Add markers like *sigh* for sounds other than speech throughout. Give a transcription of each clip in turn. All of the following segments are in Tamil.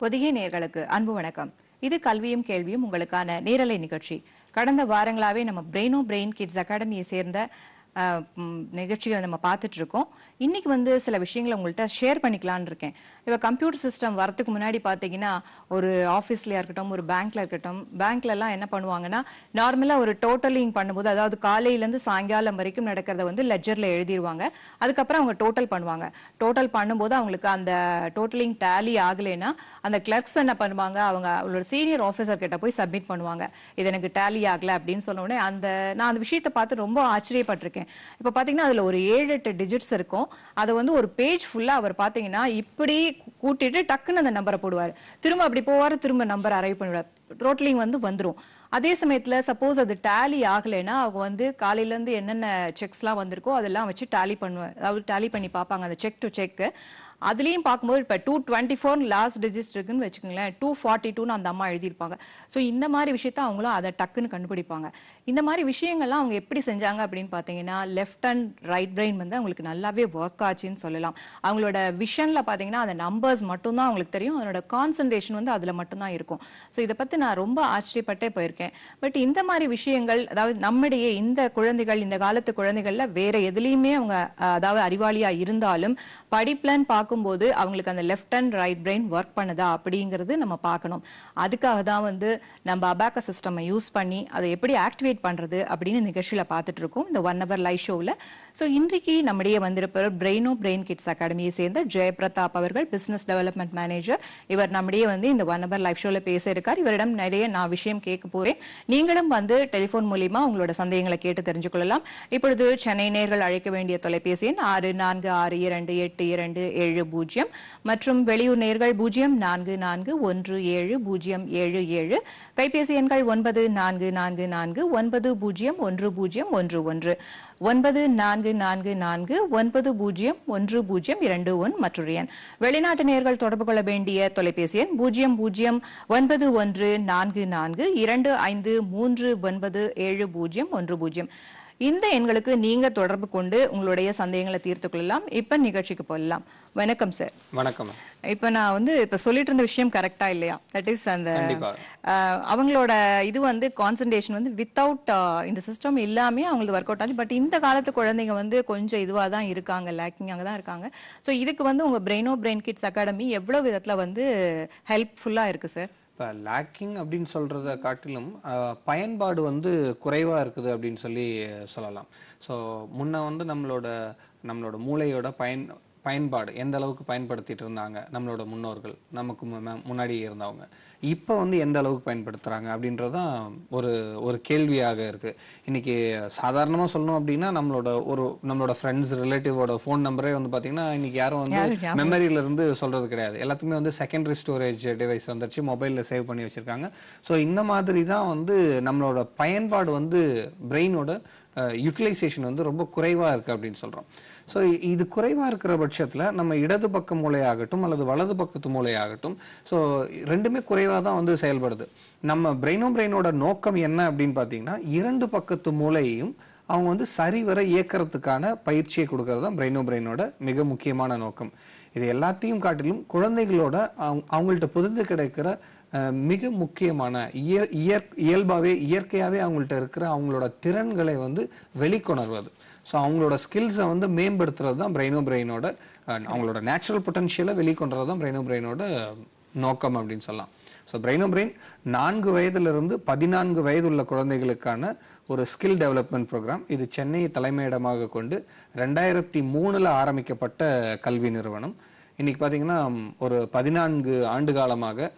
பொதிகை நேர்களுக்கு அன்பு வணக்கம் இது கல்வியும் கேள்வியும் உங்களுக்கான நேரலை நிகழ்ச்சி கடந்த வாரங்களாவே நம்ம பிரெயினோ பிரெயின் கிட்ஸ் அகாடமியை சேர்ந்த நிகழ்ச்சிகளை நம்ம பார்த்துட்டு இருக்கோம் இன்னைக்கு வந்து சில விஷயங்களை உங்கள்கிட்ட ஷேர் பண்ணிக்கலான் இருக்கேன் இப்போ கம்ப்யூட்டர் சிஸ்டம் வரதுக்கு முன்னாடி பார்த்தீங்கன்னா ஒரு ஆஃபீஸ்லையாக இருக்கட்டும் ஒரு பேங்க்ல இருக்கட்டும் பேங்க்லலாம் என்ன பண்ணுவாங்கன்னா நார்மலாக ஒரு டோட்டலிங் பண்ணும்போது அதாவது காலையிலேருந்து சாயங்காலம் வரைக்கும் நடக்கிறத வந்து லெஜரில் எழுதிடுவாங்க அதுக்கப்புறம் அவங்க டோட்டல் பண்ணுவாங்க டோட்டல் பண்ணும்போது அவங்களுக்கு அந்த டோட்டலிங் டேலி ஆகலைன்னா அந்த கிளர்க்ஸ் என்ன பண்ணுவாங்க அவங்க அவங்களோட சீனியர் ஆஃபீஸர் கிட்ட போய் சப்மிட் பண்ணுவாங்க இது எனக்கு டேலி ஆகலை அப்படின்னு சொன்ன உடனே அந்த நான் அந்த விஷயத்தை பார்த்து ரொம்ப ஆச்சரியப்பட்டிருக்கேன் இப்போ பார்த்தீங்கன்னா அதில் ஒரு ஏழு எட்டு டிஜிட்ஸ் இருக்கும் அதை வந்து ஒரு பேஜ் ஃபுல்லாக அவர் பார்த்தீங்கன்னா இப்படி கூட்டிட்டு டக்குன்னு அந்த நம்பரை போடுவார் திரும்ப அப்படி போவார் திரும்ப நம்பர் அரைவ் பண்ணிவிடுவார் டோட்டலிங் வந்து வந்துடும் அதே சமயத்தில் சப்போஸ் அது டேலி ஆகலைன்னா அவங்க வந்து காலையிலேருந்து என்னென்ன செக்ஸ்லாம் வந்திருக்கோ அதெல்லாம் வச்சு டேலி பண்ணுவேன் அதாவது டேலி பண்ணி பார்ப்பாங்க அந்த செக் டு செக்கு அதுலேயும் பார்க்கும்போது இப்போ டூ டுவெண்ட்டி ஃபோர் லாஸ்ட் டிஜிஸ்டருக்குன்னு வச்சுக்கோங்களேன் டூ ஃபார்ட்டி டூன்னு அந்த அம்மா எழுதியிருப்பாங்க ஸோ இந்த மாதிரி விஷயத்த அவங்களும் அதை டக்குன்னு கண்டுபிடிப்பாங்க இந்த மாதிரி விஷயங்கள்லாம் அவங்க எப்படி செஞ்சாங்க அப்படின்னு பார்த்தீங்கன்னா லெஃப்ட் அண்ட் ரைட் பிரெயின் வந்து அவங்களுக்கு நல்லாவே ஒர்க் ஆச்சுன்னு சொல்லலாம் அவங்களோட விஷனில் பார்த்தீங்கன்னா அந்த நம்பர்ஸ் மட்டும்தான் அவங்களுக்கு தெரியும் அதனோட கான்சன்ட்ரேஷன் வந்து அதில் மட்டும்தான் இருக்கும் ஸோ இதை பற்றி நான் ரொம்ப ஆச்சரியப்பட்டே போயிருக்கேன் பட் இந்த மாதிரி விஷயங்கள் அதாவது நம்மிடையே இந்த குழந்தைகள் இந்த காலத்து குழந்தைகளில் வேற எதுலேயுமே அவங்க அதாவது அறிவாளியாக இருந்தாலும் படிப்புலன்னு பார்க்கும்போது அவங்களுக்கு அந்த left and right brain work பண்ணுதா அப்படிங்கிறது நம்ம பார்க்கணும் அதுக்காக தான் வந்து நம்ம அபாக்க சிஸ்டம் யூஸ் பண்ணி அதை எப்படி ஆக்டிவேட் கம்யூனிகேட் பண்ணுறது அப்படின்னு நிகழ்ச்சியில் பார்த்துட்டு இருக்கோம் இந்த ஒன் ஹவர் லைவ் ஷோவில் ஸோ இன்றைக்கு நம்முடைய வந்திருப்பவர் பிரெயினோ பிரெயின் கிட்ஸ் அகாடமியை சேர்ந்த ஜெயபிரதாப் அவர்கள் பிஸ்னஸ் டெவலப்மெண்ட் மேனேஜர் இவர் நம்முடைய வந்து இந்த ஒன் ஹவர் லைவ் ஷோவில் பேச இருக்கார் இவரிடம் நிறைய நான் விஷயம் கேட்க போகிறேன் நீங்களும் வந்து டெலிஃபோன் மூலியமாக உங்களோட சந்தேகங்களை கேட்டு தெரிஞ்சுக்கொள்ளலாம் இப்பொழுது சென்னை நேர்கள் அழைக்க வேண்டிய தொலைபேசி எண் ஆறு நான்கு ஆறு இரண்டு எட்டு இரண்டு ஏழு பூஜ்ஜியம் மற்றும் வெளியூர் நேர்கள் பூஜ்ஜியம் நான்கு நான்கு ஒன்று ஏழு பூஜ்ஜியம் ஏழு ஏழு கைபேசி எண்கள் ஒன்பது நான்கு நான்கு நான்கு ஒன்பது ஒன்பது பூஜ்ஜியம் ஒன்று பூஜ்ஜியம் ஒன்று ஒன்று ஒன்பது நான்கு நான்கு நான்கு ஒன்பது பூஜ்ஜியம் ஒன்று பூஜ்ஜியம் இரண்டு ஒன் மற்றொரு எண் வெளிநாட்டு நேர்கள் தொடர்பு கொள்ள வேண்டிய தொலைபேசி எண் பூஜ்ஜியம் பூஜ்ஜியம் ஒன்பது ஒன்று நான்கு நான்கு இரண்டு ஐந்து மூன்று ஒன்பது ஏழு பூஜ்ஜியம் ஒன்று பூஜ்ஜியம் இந்த எண்களுக்கு நீங்க தொடர்பு கொண்டு உங்களுடைய சந்தேகங்களை தீர்த்து கொள்ளலாம் இப்ப நிகழ்ச்சிக்கு போயிடலாம் வணக்கம் சார் வணக்கம் இப்ப நான் வந்து இப்ப சொல்லிட்டு இருந்த விஷயம் கரெக்டா இல்லையா தட் இஸ் அந்த அவங்களோட இது வந்து கான்சன்ட்ரேஷன் வந்து வித்தவுட் இந்த சிஸ்டம் இல்லாமே அவங்களுக்கு ஒர்க் அவுட் ஆச்சு பட் இந்த காலத்து குழந்தைங்க வந்து கொஞ்சம் இதுவாக தான் இருக்காங்க லேக்கிங்காக தான் இருக்காங்க ஸோ இதுக்கு வந்து உங்க பிரெயினோ பிரெயின் கிட்ஸ் அகாடமி எவ்வளவு விதத்துல வந்து ஹெல்ப்ஃபுல்லா இருக்கு சார் இப்போ லேக்கிங் அப்படின்னு சொல்கிறத காட்டிலும் பயன்பாடு வந்து குறைவாக இருக்குது அப்படின்னு சொல்லி சொல்லலாம் ஸோ முன்னே வந்து நம்மளோட நம்மளோட மூளையோட பயன் பயன்பாடு எந்த அளவுக்கு பயன்படுத்திட்டு இருந்தாங்க நம்மளோட முன்னோர்கள் நமக்கு முன்னாடி இருந்தவங்க இப்போ வந்து எந்த அளவுக்கு பயன்படுத்துகிறாங்க அப்படின்றதான் ஒரு ஒரு கேள்வியாக இருக்குது இன்றைக்கி சாதாரணமாக சொல்லணும் அப்படின்னா நம்மளோட ஒரு நம்மளோட ஃப்ரெண்ட்ஸ் ரிலேட்டிவோட ஃபோன் நம்பரே வந்து பார்த்திங்கன்னா இன்றைக்கி யாரும் வந்து மெமரியிலேருந்து சொல்கிறது கிடையாது எல்லாத்துக்குமே வந்து செகண்டரி ஸ்டோரேஜ் டிவைஸ் வந்துருச்சு மொபைலில் சேவ் பண்ணி வச்சுருக்காங்க ஸோ இந்த மாதிரி தான் வந்து நம்மளோட பயன்பாடு வந்து பிரெயினோட யூட்டிலைசேஷன் வந்து ரொம்ப குறைவாக இருக்குது அப்படின்னு சொல்கிறோம் ஸோ இது குறைவாக இருக்கிற பட்சத்தில் நம்ம இடது பக்க மூளையாகட்டும் அல்லது வலது பக்கத்து மூளையாகட்டும் ஸோ ரெண்டுமே குறைவாக தான் வந்து செயல்படுது நம்ம பிரெயினோ பிரெயினோட நோக்கம் என்ன அப்படின்னு பார்த்தீங்கன்னா இரண்டு பக்கத்து மூளையையும் அவங்க வந்து சரிவர இயக்கிறதுக்கான பயிற்சியை கொடுக்கறது தான் பிரெயினோ பிரெயினோட மிக முக்கியமான நோக்கம் இது எல்லாத்தையும் காட்டிலும் குழந்தைகளோட அவங்கள்ட்ட புரிந்து கிடைக்கிற மிக முக்கியமான இயற் இயற் இயல்பாகவே இயற்கையாகவே அவங்கள்ட்ட இருக்கிற அவங்களோட திறன்களை வந்து வெளிக்கொணர்வது ஸோ அவங்களோட ஸ்கில்ஸை வந்து மேம்படுத்துறது தான் பிரெயினோ பிரெயினோட அவங்களோட நேச்சுரல் பொட்டன்ஷியலை வெளிக்கொண்டுறது தான் பிரெயினோ பிரெயினோட நோக்கம் அப்படின்னு சொல்லலாம் ஸோ பிரெயினோ பிரெயின் நான்கு வயதிலிருந்து பதினான்கு வயது உள்ள குழந்தைகளுக்கான ஒரு ஸ்கில் டெவலப்மெண்ட் ப்ரோக்ராம் இது சென்னையை தலைமையிடமாக கொண்டு ரெண்டாயிரத்தி மூணில் ஆரம்பிக்கப்பட்ட கல்வி நிறுவனம் இன்றைக்கி பார்த்திங்கன்னா ஒரு பதினான்கு ஆண்டு காலமாக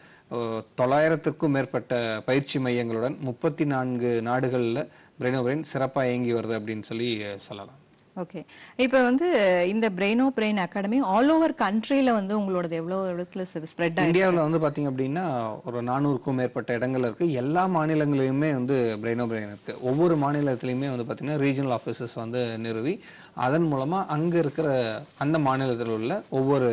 தொள்ளாயிரத்திற்கும் மேற்பட்ட பயிற்சி மையங்களுடன் முப்பத்தி நான்கு நாடுகளில் பிரெயினோ பிரெயின் சிறப்பாக இயங்கி வருது அப்படின்னு சொல்லி சொல்லலாம் ஓகே இப்போ வந்து இந்த பிரெயினோ பிரெயின் அகாடமி ஆல் ஓவர் கண்ட்ரியில் வந்து உங்களோடது எவ்வளோ இடத்துல ஸ்ப்ரெட் இந்தியாவில் வந்து பார்த்தீங்க அப்படின்னா ஒரு நானூறுக்கும் மேற்பட்ட இடங்கள் இருக்குது எல்லா மாநிலங்களையுமே வந்து பிரெயினோ பிரெயின் இருக்குது ஒவ்வொரு மாநிலத்திலையுமே வந்து பார்த்தீங்கன்னா ரீஜனல் ஆஃபீஸஸ் வந்து நிறுவி அதன் மூலமாக அங்கே இருக்கிற அந்த மாநிலத்தில் உள்ள ஒவ்வொரு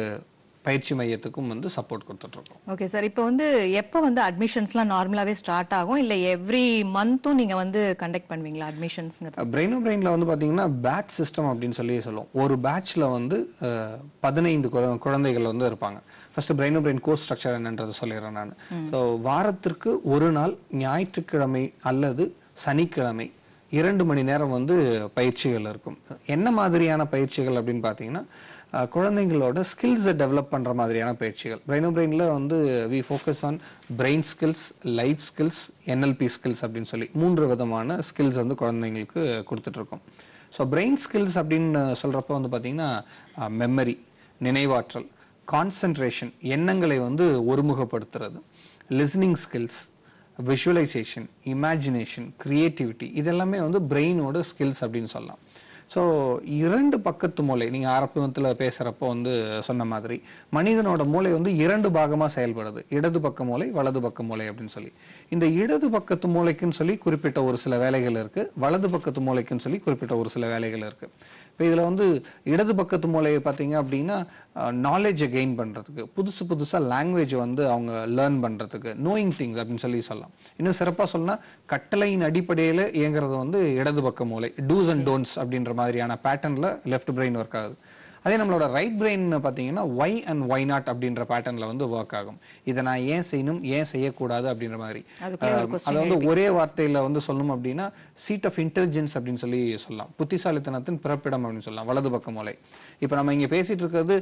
பயிற்சி மையத்துக்கும் வந்து சப்போர்ட் கொடுத்துட்ருக்கோம் ஓகே சார் இப்போ வந்து எப்போ வந்து அட்மிஷன்ஸ்லாம் நார்மலாகவே ஸ்டார்ட் ஆகும் இல்லை எவ்ரி மந்த்தும் நீங்கள் வந்து கண்டக்ட் பண்ணுவீங்களா அட்மிஷன்ஸுங்கிறது பிரெயினோ பிரெயினில் வந்து பார்த்தீங்கன்னா பேட்ச் சிஸ்டம் அப்படின்னு சொல்லி சொல்லுவோம் ஒரு பேட்சில் வந்து பதினைந்து குழந்தைகள் வந்து இருப்பாங்க first Brainobrain course structure என்னன்றது சொல்லிடுறேன் நான் ஸோ வாரத்திற்கு ஒரு நாள் ஞாயிற்றுக்கிழமை அல்லது சனிக்கிழமை இரண்டு மணி நேரம் வந்து பயிற்சிகள் இருக்கும் என்ன மாதிரியான பயிற்சிகள் அப்படின்னு பார்த்தீங்கன்னா குழந்தைங்களோட ஸ்கில்ஸை டெவலப் பண்ணுற மாதிரியான பயிற்சிகள் பிரெயினோ பிரெயினில் வந்து we focus on brain skills life skills NLP skills அப்படின்னு சொல்லி மூன்று விதமான ஸ்கில்ஸ் வந்து குழந்தைங்களுக்கு கொடுத்துட்ருக்கோம் ஸோ பிரெயின் ஸ்கில்ஸ் அப்படின்னு சொல்கிறப்ப வந்து பார்த்திங்கன்னா மெமரி நினைவாற்றல் கான்சன்ட்ரேஷன் எண்ணங்களை வந்து ஒருமுகப்படுத்துறது listening skills visualisation imagination creativity இதெல்லாமே வந்து பிரெயினோட ஸ்கில்ஸ் அப்படின்னு சொல்லலாம் ஸோ இரண்டு பக்கத்து மூளை நீங்கள் ஆரம்பத்தில் பேசுகிறப்போ வந்து சொன்ன மாதிரி மனிதனோட மூளை வந்து இரண்டு பாகமாக செயல்படுது இடது பக்க மூளை வலது பக்க மூளை அப்படின்னு சொல்லி இந்த இடது பக்கத்து மூளைக்குன்னு சொல்லி குறிப்பிட்ட ஒரு சில வேலைகள் இருக்குது வலது பக்கத்து மூளைக்குன்னு சொல்லி குறிப்பிட்ட ஒரு சில வேலைகள் இருக்குது இப்போ இதில் வந்து இடது பக்கத்து மூலையை பார்த்தீங்க அப்படின்னா நாலேஜை கெயின் பண்ணுறதுக்கு புதுசு புதுசாக லாங்குவேஜை வந்து அவங்க லேர்ன் பண்ணுறதுக்கு நோயிங் திங்ஸ் அப்படின்னு சொல்லி சொல்லலாம் இன்னும் சிறப்பாக சொன்னால் கட்டளையின் அடிப்படையில் இயங்குறது வந்து இடது பக்க மூளை டூஸ் அண்ட் டோன்ஸ் அப்படின்ற மாதிரியான பேட்டர்னில் லெஃப்ட் பிரெயின் ஒர்க் ஆகுது அதே நம்மளோட ரைட் பிரெயின் பார்த்தீங்கன்னா ஒய் அண்ட் ஒய் நாட் அப்படின்ற பேட்டர்ல வந்து ஒர்க் ஆகும் இதை நான் ஏன் செய்யணும் ஏன் செய்யக்கூடாது அப்படின்ற மாதிரி அதை வந்து ஒரே வார்த்தையில வந்து சொல்லணும் அப்படின்னா சீட் ஆஃப் இன்டெலிஜென்ஸ் அப்படின்னு சொல்லி சொல்லலாம் புத்திசாலித்தனத்தின் பிறப்பிடம் அப்படின்னு சொல்லலாம் வலது பக்கம் மூளை இப்போ நம்ம இங்க பேசிட்டு இருக்கிறது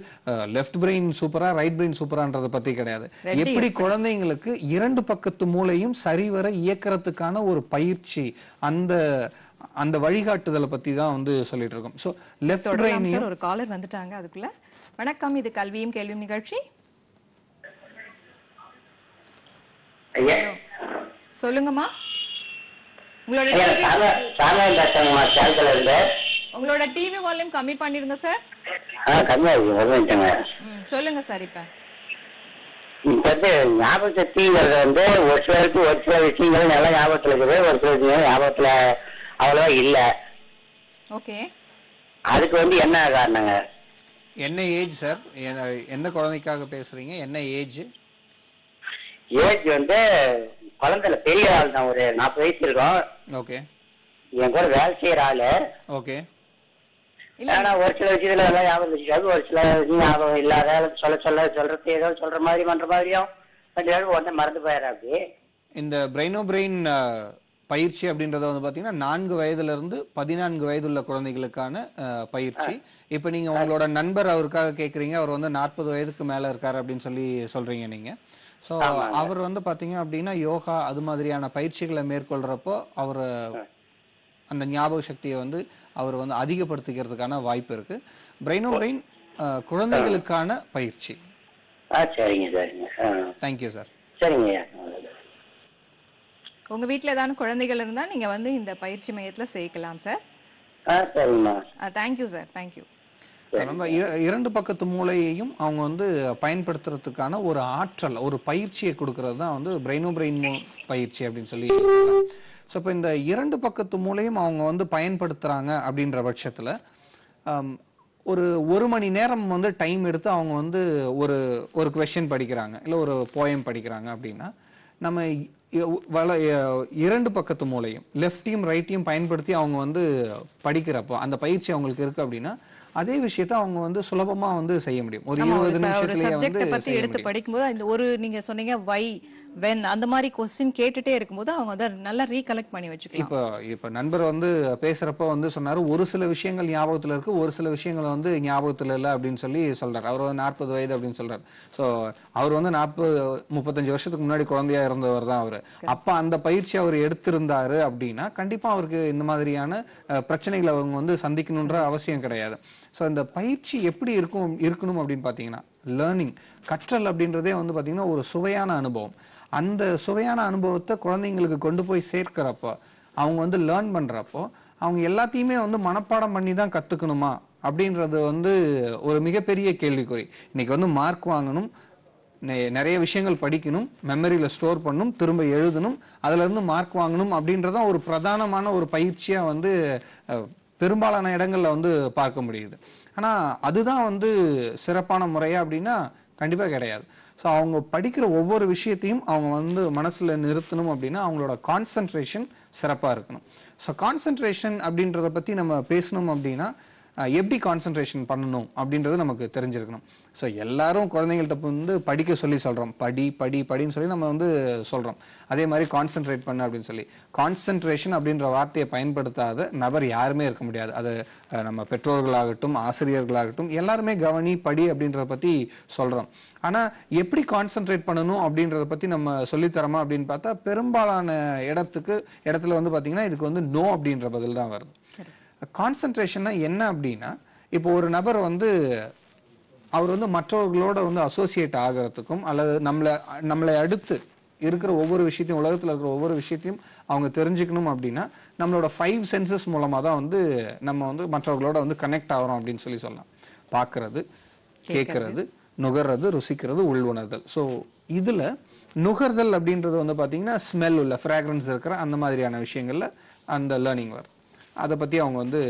லெஃப்ட் பிரெயின் சூப்பரா ரைட் பிரெயின் சூப்பரான்றதை பத்தி கிடையாது எப்படி குழந்தைங்களுக்கு இரண்டு பக்கத்து மூளையும் சரிவர இயக்கிறதுக்கான ஒரு பயிற்சி அந்த அந்த வழிகாட்டுதலை பத்தி தான் வந்து சொல்லிட்டு இருக்கோம் ஸோ லெஃப்ட் பிரெயின் ஒரு காலர் வந்துட்டாங்க அதுக்குள்ள வணக்கம் இது கல்வியும் கேள்வியும் நிகழ்ச்சி சொல்லுங்கம்மா உங்களோட டிவி வால்யூம் கம்மி பண்ணிருங்க சார் சொல்லுங்க சார் இப்ப இப்போ வந்து சக்திங்கிறது வந்து ஒரு சிலருக்கு ஒரு சில விஷயங்கள் நல்லா ஞாபகத்தில் இருக்குது ஒரு சில விஷயங்கள் ஞாபகத்தில் அவ்வளவா இல்ல ஓகே அதுக்கு வந்து என்ன காரணங்க என்ன ஏஜ் சார் என்ன குழந்தைக்காக பேசுறீங்க என்ன ஏஜ் ஏஜ் வந்து குழந்தைல பெரிய ஆள் தான் ஒரு நாற்பது வயசு இருக்கும் ஓகே என் கூட வேலை செய்யற ஆளு ஓகே ஆனா ஒரு சில விஷயத்துல எல்லாம் ஞாபகம் வச்சுக்காது ஒரு சில ஞாபகம் இல்லாத சொல்ல சொல்ல சொல்றது ஏதோ சொல்ற மாதிரி பண்ற மாதிரியும் கொஞ்ச உடனே மறந்து போயிடறாரு இந்த பிரெயினோ பிரெயின் பயிற்சி அப்படின்றத வந்து பார்த்தீங்கன்னா நான்கு வயதுலேருந்து பதினான்கு வயதுள்ள குழந்தைகளுக்கான பயிற்சி இப்போ நீங்கள் உங்களோட நண்பர் அவருக்காக கேட்குறீங்க அவர் வந்து நாற்பது வயதுக்கு மேலே இருக்கார் அப்படின்னு சொல்லி சொல்கிறீங்க நீங்கள் ஸோ அவர் வந்து பார்த்தீங்க அப்படின்னா யோகா அது மாதிரியான பயிற்சிகளை மேற்கொள்கிறப்போ அவர் அந்த ஞாபக சக்தியை வந்து அவர் வந்து அதிகப்படுத்திக்கிறதுக்கான வாய்ப்பு இருக்கு பிரெயினோ பிரெயின் குழந்தைகளுக்கான பயிற்சி சரிங்க சரிங்க தேங்க்யூ சார் சரிங்க உங்கள் வீட்டில் ஏதாவது குழந்தைகள் இருந்தால் நீங்கள் வந்து இந்த பயிற்சி மையத்தில் சேர்க்கலாம் சார் தேங்க்யூ சார் தேங்க்யூ இரண்டு பக்கத்து மூளையையும் அவங்க வந்து பயன்படுத்துறதுக்கான ஒரு ஆற்றல் ஒரு பயிற்சியை கொடுக்கறது தான் வந்து பிரெயினோ பிரெயின் பயிற்சி அப்படின்னு சொல்லி ஸோ இப்போ இந்த இரண்டு பக்கத்து மூலையும் அவங்க வந்து பயன்படுத்துகிறாங்க அப்படின்ற பட்சத்தில் ஒரு ஒரு மணி நேரம் வந்து டைம் எடுத்து அவங்க வந்து ஒரு ஒரு கொஷின் படிக்கிறாங்க இல்லை ஒரு போயம் படிக்கிறாங்க அப்படின்னா நம்ம வள இரண்டு பக்கத்து மூலையும் லெஃப்டையும் ரைட்டையும் பயன்படுத்தி அவங்க வந்து படிக்கிறப்போ அந்த பயிற்சி அவங்களுக்கு இருக்கு அப்படின்னா அதே விஷயத்த அவங்க வந்து சுலபமா வந்து செய்ய முடியும் ஒரு இருபது நிமிஷத்துல எடுத்து படிக்கும்போது இந்த ஒரு நீங்க சொன்னீங்க வை வென் அந்த மாதிரி கொஸ்டின் கேட்டுட்டே இருக்கும்போது அவங்க அதை நல்லா ரீகலெக்ட் பண்ணி வச்சுக்கலாம் இப்போ இப்போ நண்பர் வந்து பேசுறப்ப வந்து சொன்னாரு ஒரு சில விஷயங்கள் ஞாபகத்தில் இருக்கு ஒரு சில விஷயங்கள் வந்து ஞாபகத்தில் இல்லை அப்படின்னு சொல்லி சொல்றாரு அவர் வந்து நாற்பது வயது அப்படின்னு சொல்றாரு ஸோ அவர் வந்து நாற்பது முப்பத்தஞ்சு வருஷத்துக்கு முன்னாடி குழந்தையா இருந்தவர் தான் அவர் அப்போ அந்த பயிற்சி அவர் எடுத்திருந்தாரு அப்படின்னா கண்டிப்பா அவருக்கு இந்த மாதிரியான பிரச்சனைகளை அவங்க வந்து சந்திக்கணுன்ற அவசியம் கிடையாது ஸோ இந்த பயிற்சி எப்படி இருக்கும் இருக்கணும் அப்படின்னு பார்த்தீங்கன்னா லேர்னிங் கற்றல் அப்படின்றதே வந்து பார்த்தீங்கன்னா ஒரு சுவையான அனுபவம் அந்த சுவையான அனுபவத்தை குழந்தைங்களுக்கு கொண்டு போய் சேர்க்கிறப்போ அவங்க வந்து லேர்ன் பண்ணுறப்போ அவங்க எல்லாத்தையுமே வந்து மனப்பாடம் பண்ணி தான் கற்றுக்கணுமா அப்படின்றது வந்து ஒரு மிகப்பெரிய கேள்விக்குறி இன்னைக்கு வந்து மார்க் வாங்கணும் நிறைய விஷயங்கள் படிக்கணும் மெமரியில் ஸ்டோர் பண்ணணும் திரும்ப எழுதணும் அதுலேருந்து மார்க் வாங்கணும் அப்படின்றத ஒரு பிரதானமான ஒரு பயிற்சியாக வந்து பெரும்பாலான இடங்களில் வந்து பார்க்க முடியுது ஆனால் அதுதான் வந்து சிறப்பான முறையா அப்படின்னா கண்டிப்பாக கிடையாது ஸோ அவங்க படிக்கிற ஒவ்வொரு விஷயத்தையும் அவங்க வந்து மனசில் நிறுத்தணும் அப்படின்னா அவங்களோட கான்சன்ட்ரேஷன் சிறப்பாக இருக்கணும் ஸோ கான்சன்ட்ரேஷன் அப்படின்றத பற்றி நம்ம பேசணும் அப்படின்னா எப்படி கான்சன்ட்ரேஷன் பண்ணணும் அப்படின்றது நமக்கு தெரிஞ்சிருக்கணும் ஸோ எல்லாரும் குழந்தைங்கள்ட்ட வந்து படிக்க சொல்லி சொல்கிறோம் படி படி படின்னு சொல்லி நம்ம வந்து சொல்கிறோம் அதே மாதிரி கான்சென்ட்ரேட் பண்ண அப்படின்னு சொல்லி கான்சென்ட்ரேஷன் அப்படின்ற வார்த்தையை பயன்படுத்தாத நபர் யாருமே இருக்க முடியாது அது நம்ம பெற்றோர்களாகட்டும் ஆசிரியர்களாகட்டும் எல்லாருமே கவனி படி அப்படின்றத பற்றி சொல்கிறோம் ஆனால் எப்படி கான்சென்ட்ரேட் பண்ணணும் அப்படின்றத பற்றி நம்ம சொல்லித்தரமா அப்படின்னு பார்த்தா பெரும்பாலான இடத்துக்கு இடத்துல வந்து பார்த்தீங்கன்னா இதுக்கு வந்து நோ அப்படின்ற பதில் தான் வருது கான்சென்ட்ரேஷன்னா என்ன அப்படின்னா இப்போ ஒரு நபர் வந்து அவர் வந்து மற்றவர்களோட வந்து அசோசியேட் ஆகிறதுக்கும் அல்லது நம்மளை நம்மளை அடுத்து இருக்கிற ஒவ்வொரு விஷயத்தையும் உலகத்தில் இருக்கிற ஒவ்வொரு விஷயத்தையும் அவங்க தெரிஞ்சுக்கணும் அப்படின்னா நம்மளோட ஃபைவ் சென்சஸ் மூலமாக தான் வந்து நம்ம வந்து மற்றவர்களோட வந்து கனெக்ட் ஆகிறோம் அப்படின்னு சொல்லி சொல்லலாம் பார்க்கறது கேட்கறது நுகர்றது ருசிக்கிறது உணர்தல் ஸோ இதில் நுகர்தல் அப்படின்றது வந்து பார்த்தீங்கன்னா ஸ்மெல் உள்ள ஃப்ராக்ரன்ஸ் இருக்கிற அந்த மாதிரியான விஷயங்களில் அந்த லேர்னிங் வரும் அதை பற்றி அவங்க வந்து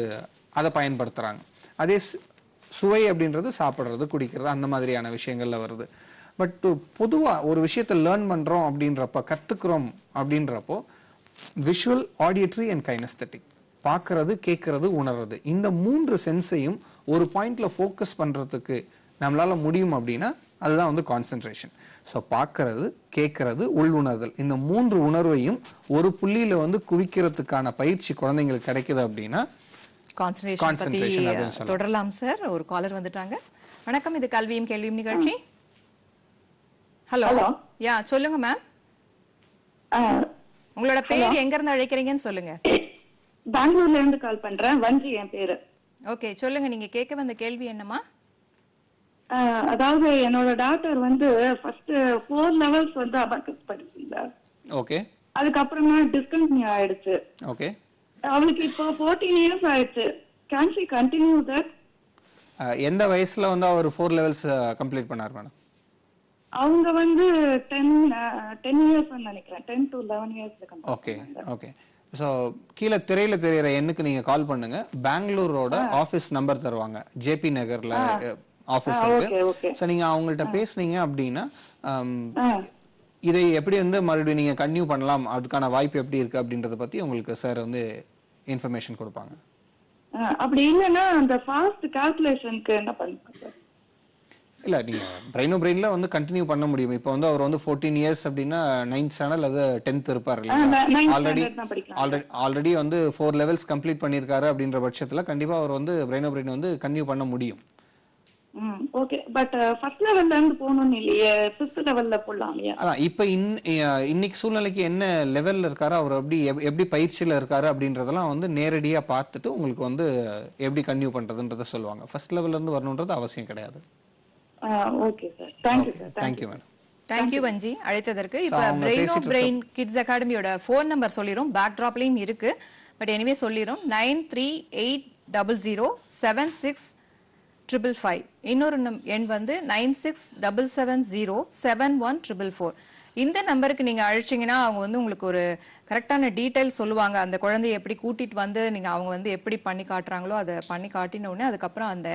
அதை பயன்படுத்துகிறாங்க அதே சுவை அப்படின்றது சாப்பிட்றது குடிக்கிறது அந்த மாதிரியான விஷயங்கள்ல வருது பட் பொதுவாக ஒரு விஷயத்தை லேர்ன் பண்ணுறோம் அப்படின்றப்ப கற்றுக்குறோம் அப்படின்றப்போ விஷுவல் ஆடியட்ரி அண்ட் கைனஸ்தட்டிக் பார்க்கறது கேட்கறது உணர்றது இந்த மூன்று சென்ஸையும் ஒரு பாயிண்ட்ல ஃபோக்கஸ் பண்ணுறதுக்கு நம்மளால் முடியும் அப்படின்னா அதுதான் வந்து கான்சென்ட்ரேஷன் ஸோ பார்க்கறது கேட்கறது உள் உணர்தல் இந்த மூன்று உணர்வையும் ஒரு புள்ளியில் வந்து குவிக்கிறதுக்கான பயிற்சி குழந்தைங்களுக்கு கிடைக்குது அப்படின்னா கான்சன்ட்ரேஷன் பத்தி தொடரலாம் சார் ஒரு காலர் வந்துட்டாங்க வணக்கம் இது கல்வியும் கேள்வியும் நிகழ்ச்சி ஹலோ யா சொல்லுங்க மேம் உங்களோட பேர் எங்க இருந்து அழைக்கிறீங்கன்னு சொல்லுங்க பெங்களூர்ல இருந்து கால் பண்றேன் வஞ்சி என் பேரு ஓகே சொல்லுங்க நீங்க கேட்க வந்த கேள்வி என்னமா அதாவது என்னோட டாக்டர் வந்து ஃபர்ஸ்ட் ஃபோர் லெவல்ஸ் வந்து அபர்கஸ் படிச்சிருந்தார் ஓகே அதுக்கப்புறமா டிஸ்கண்டினியூ ஆயிடுச்சு ஓகே அவளுக்கு இப்போ ஃபோர்டீன் இயர்ஸ் ஆயிடுச்சு கேன் ஷி கண்டினியூ தட் எந்த வயசுல வந்து அவர் ஃபோர் லெவல்ஸ் கம்ப்ளீட் பண்ணார் மேடம் அவங்க வந்து டென் டென் இயர்ஸ் நினைக்கிறேன் ten to eleven years okay okay so கீழே திரையில தெரியிற எண்ணுக்கு நீங்க கால் பண்ணுங்க பெங்களூரோட ஆஃபீஸ் நம்பர் தருவாங்க ஜேபி நகர்ல ஆஃபீஸ் இருக்கு ஸோ நீங்க அவங்கள்ட்ட பேசுனீங்க அப்படின்னா இதை எப்படி வந்து மறுபடியும் நீங்க கன்டினியூ பண்ணலாம் அதுக்கான வாய்ப்பு எப்படி இருக்கு அப்படின்றத பத்தி உங்களுக்கு சார் வந்து இன்ஃபர்மேஷன் கொடுப்பாங்க அப்படி இல்லைன்னா அந்த ஃபாஸ்ட் கால்குலேஷனுக்கு என்ன பண்ணுங்க இல்ல நீங்க பிரைனோ பிரைன்ல வந்து கண்டினியூ பண்ண முடியும் இப்போ வந்து அவர் வந்து ஃபோர்டீன் இயர்ஸ் அப்படின்னா 9th ஸ்டாண்டர்ட் அது டென்த் இருப்பார் இல்ல ஆல்ரெடி ஆல்ரெடி ஆல்ரெடி வந்து ஃபோர் லெவல்ஸ் கம்ப்ளீட் பண்ணியிருக்காரு அப்படின்ற பட்சத்துல கண்டிப்பா அவர் வந்து பிரைனோ பிரைன் வந்து கண்டினியூ பண்ண முடியும் ஓகே பட் லெவல்ல இல்லையா இன்னைக்கு சூழ்நிலைக்கு என்ன லெவல்ல இருக்காரு அவர் எப்படி எப்படி பயிற்சியில இருக்காரு அப்படின்றதெல்லாம் வந்து நேரடியா உங்களுக்கு வந்து எப்படி கன்டினியூ சொல்லுவாங்க ஃபர்ஸ்ட் லெவல்ல இருந்து வரணுன்றது அவசியம் கிடையாது தேங்க்யூ வஞ்சி அழைத்ததற்கு இப்போ பிரெயினோ பிரெயின் கிட்ஸ் அகாடமியோட ஃபோன் நம்பர் சொல்லிடும் பேக் இருக்கு பட் எனிவே சொல்லிடும் nine three eight double zero seven six triple five இன்னொரு நம் எண் வந்து nine six double seven zero seven one triple four இந்த நம்பருக்கு நீங்கள் அழைச்சிங்கன்னா அவங்க வந்து உங்களுக்கு ஒரு கரெக்டான டீட்டெயில் சொல்லுவாங்க அந்த குழந்தைய எப்படி கூட்டிட்டு வந்து நீங்கள் அவங்க வந்து எப்படி பண்ணி காட்டுறாங்களோ அதை பண்ணி காட்டின உடனே அதுக்கப்புறம் அந்த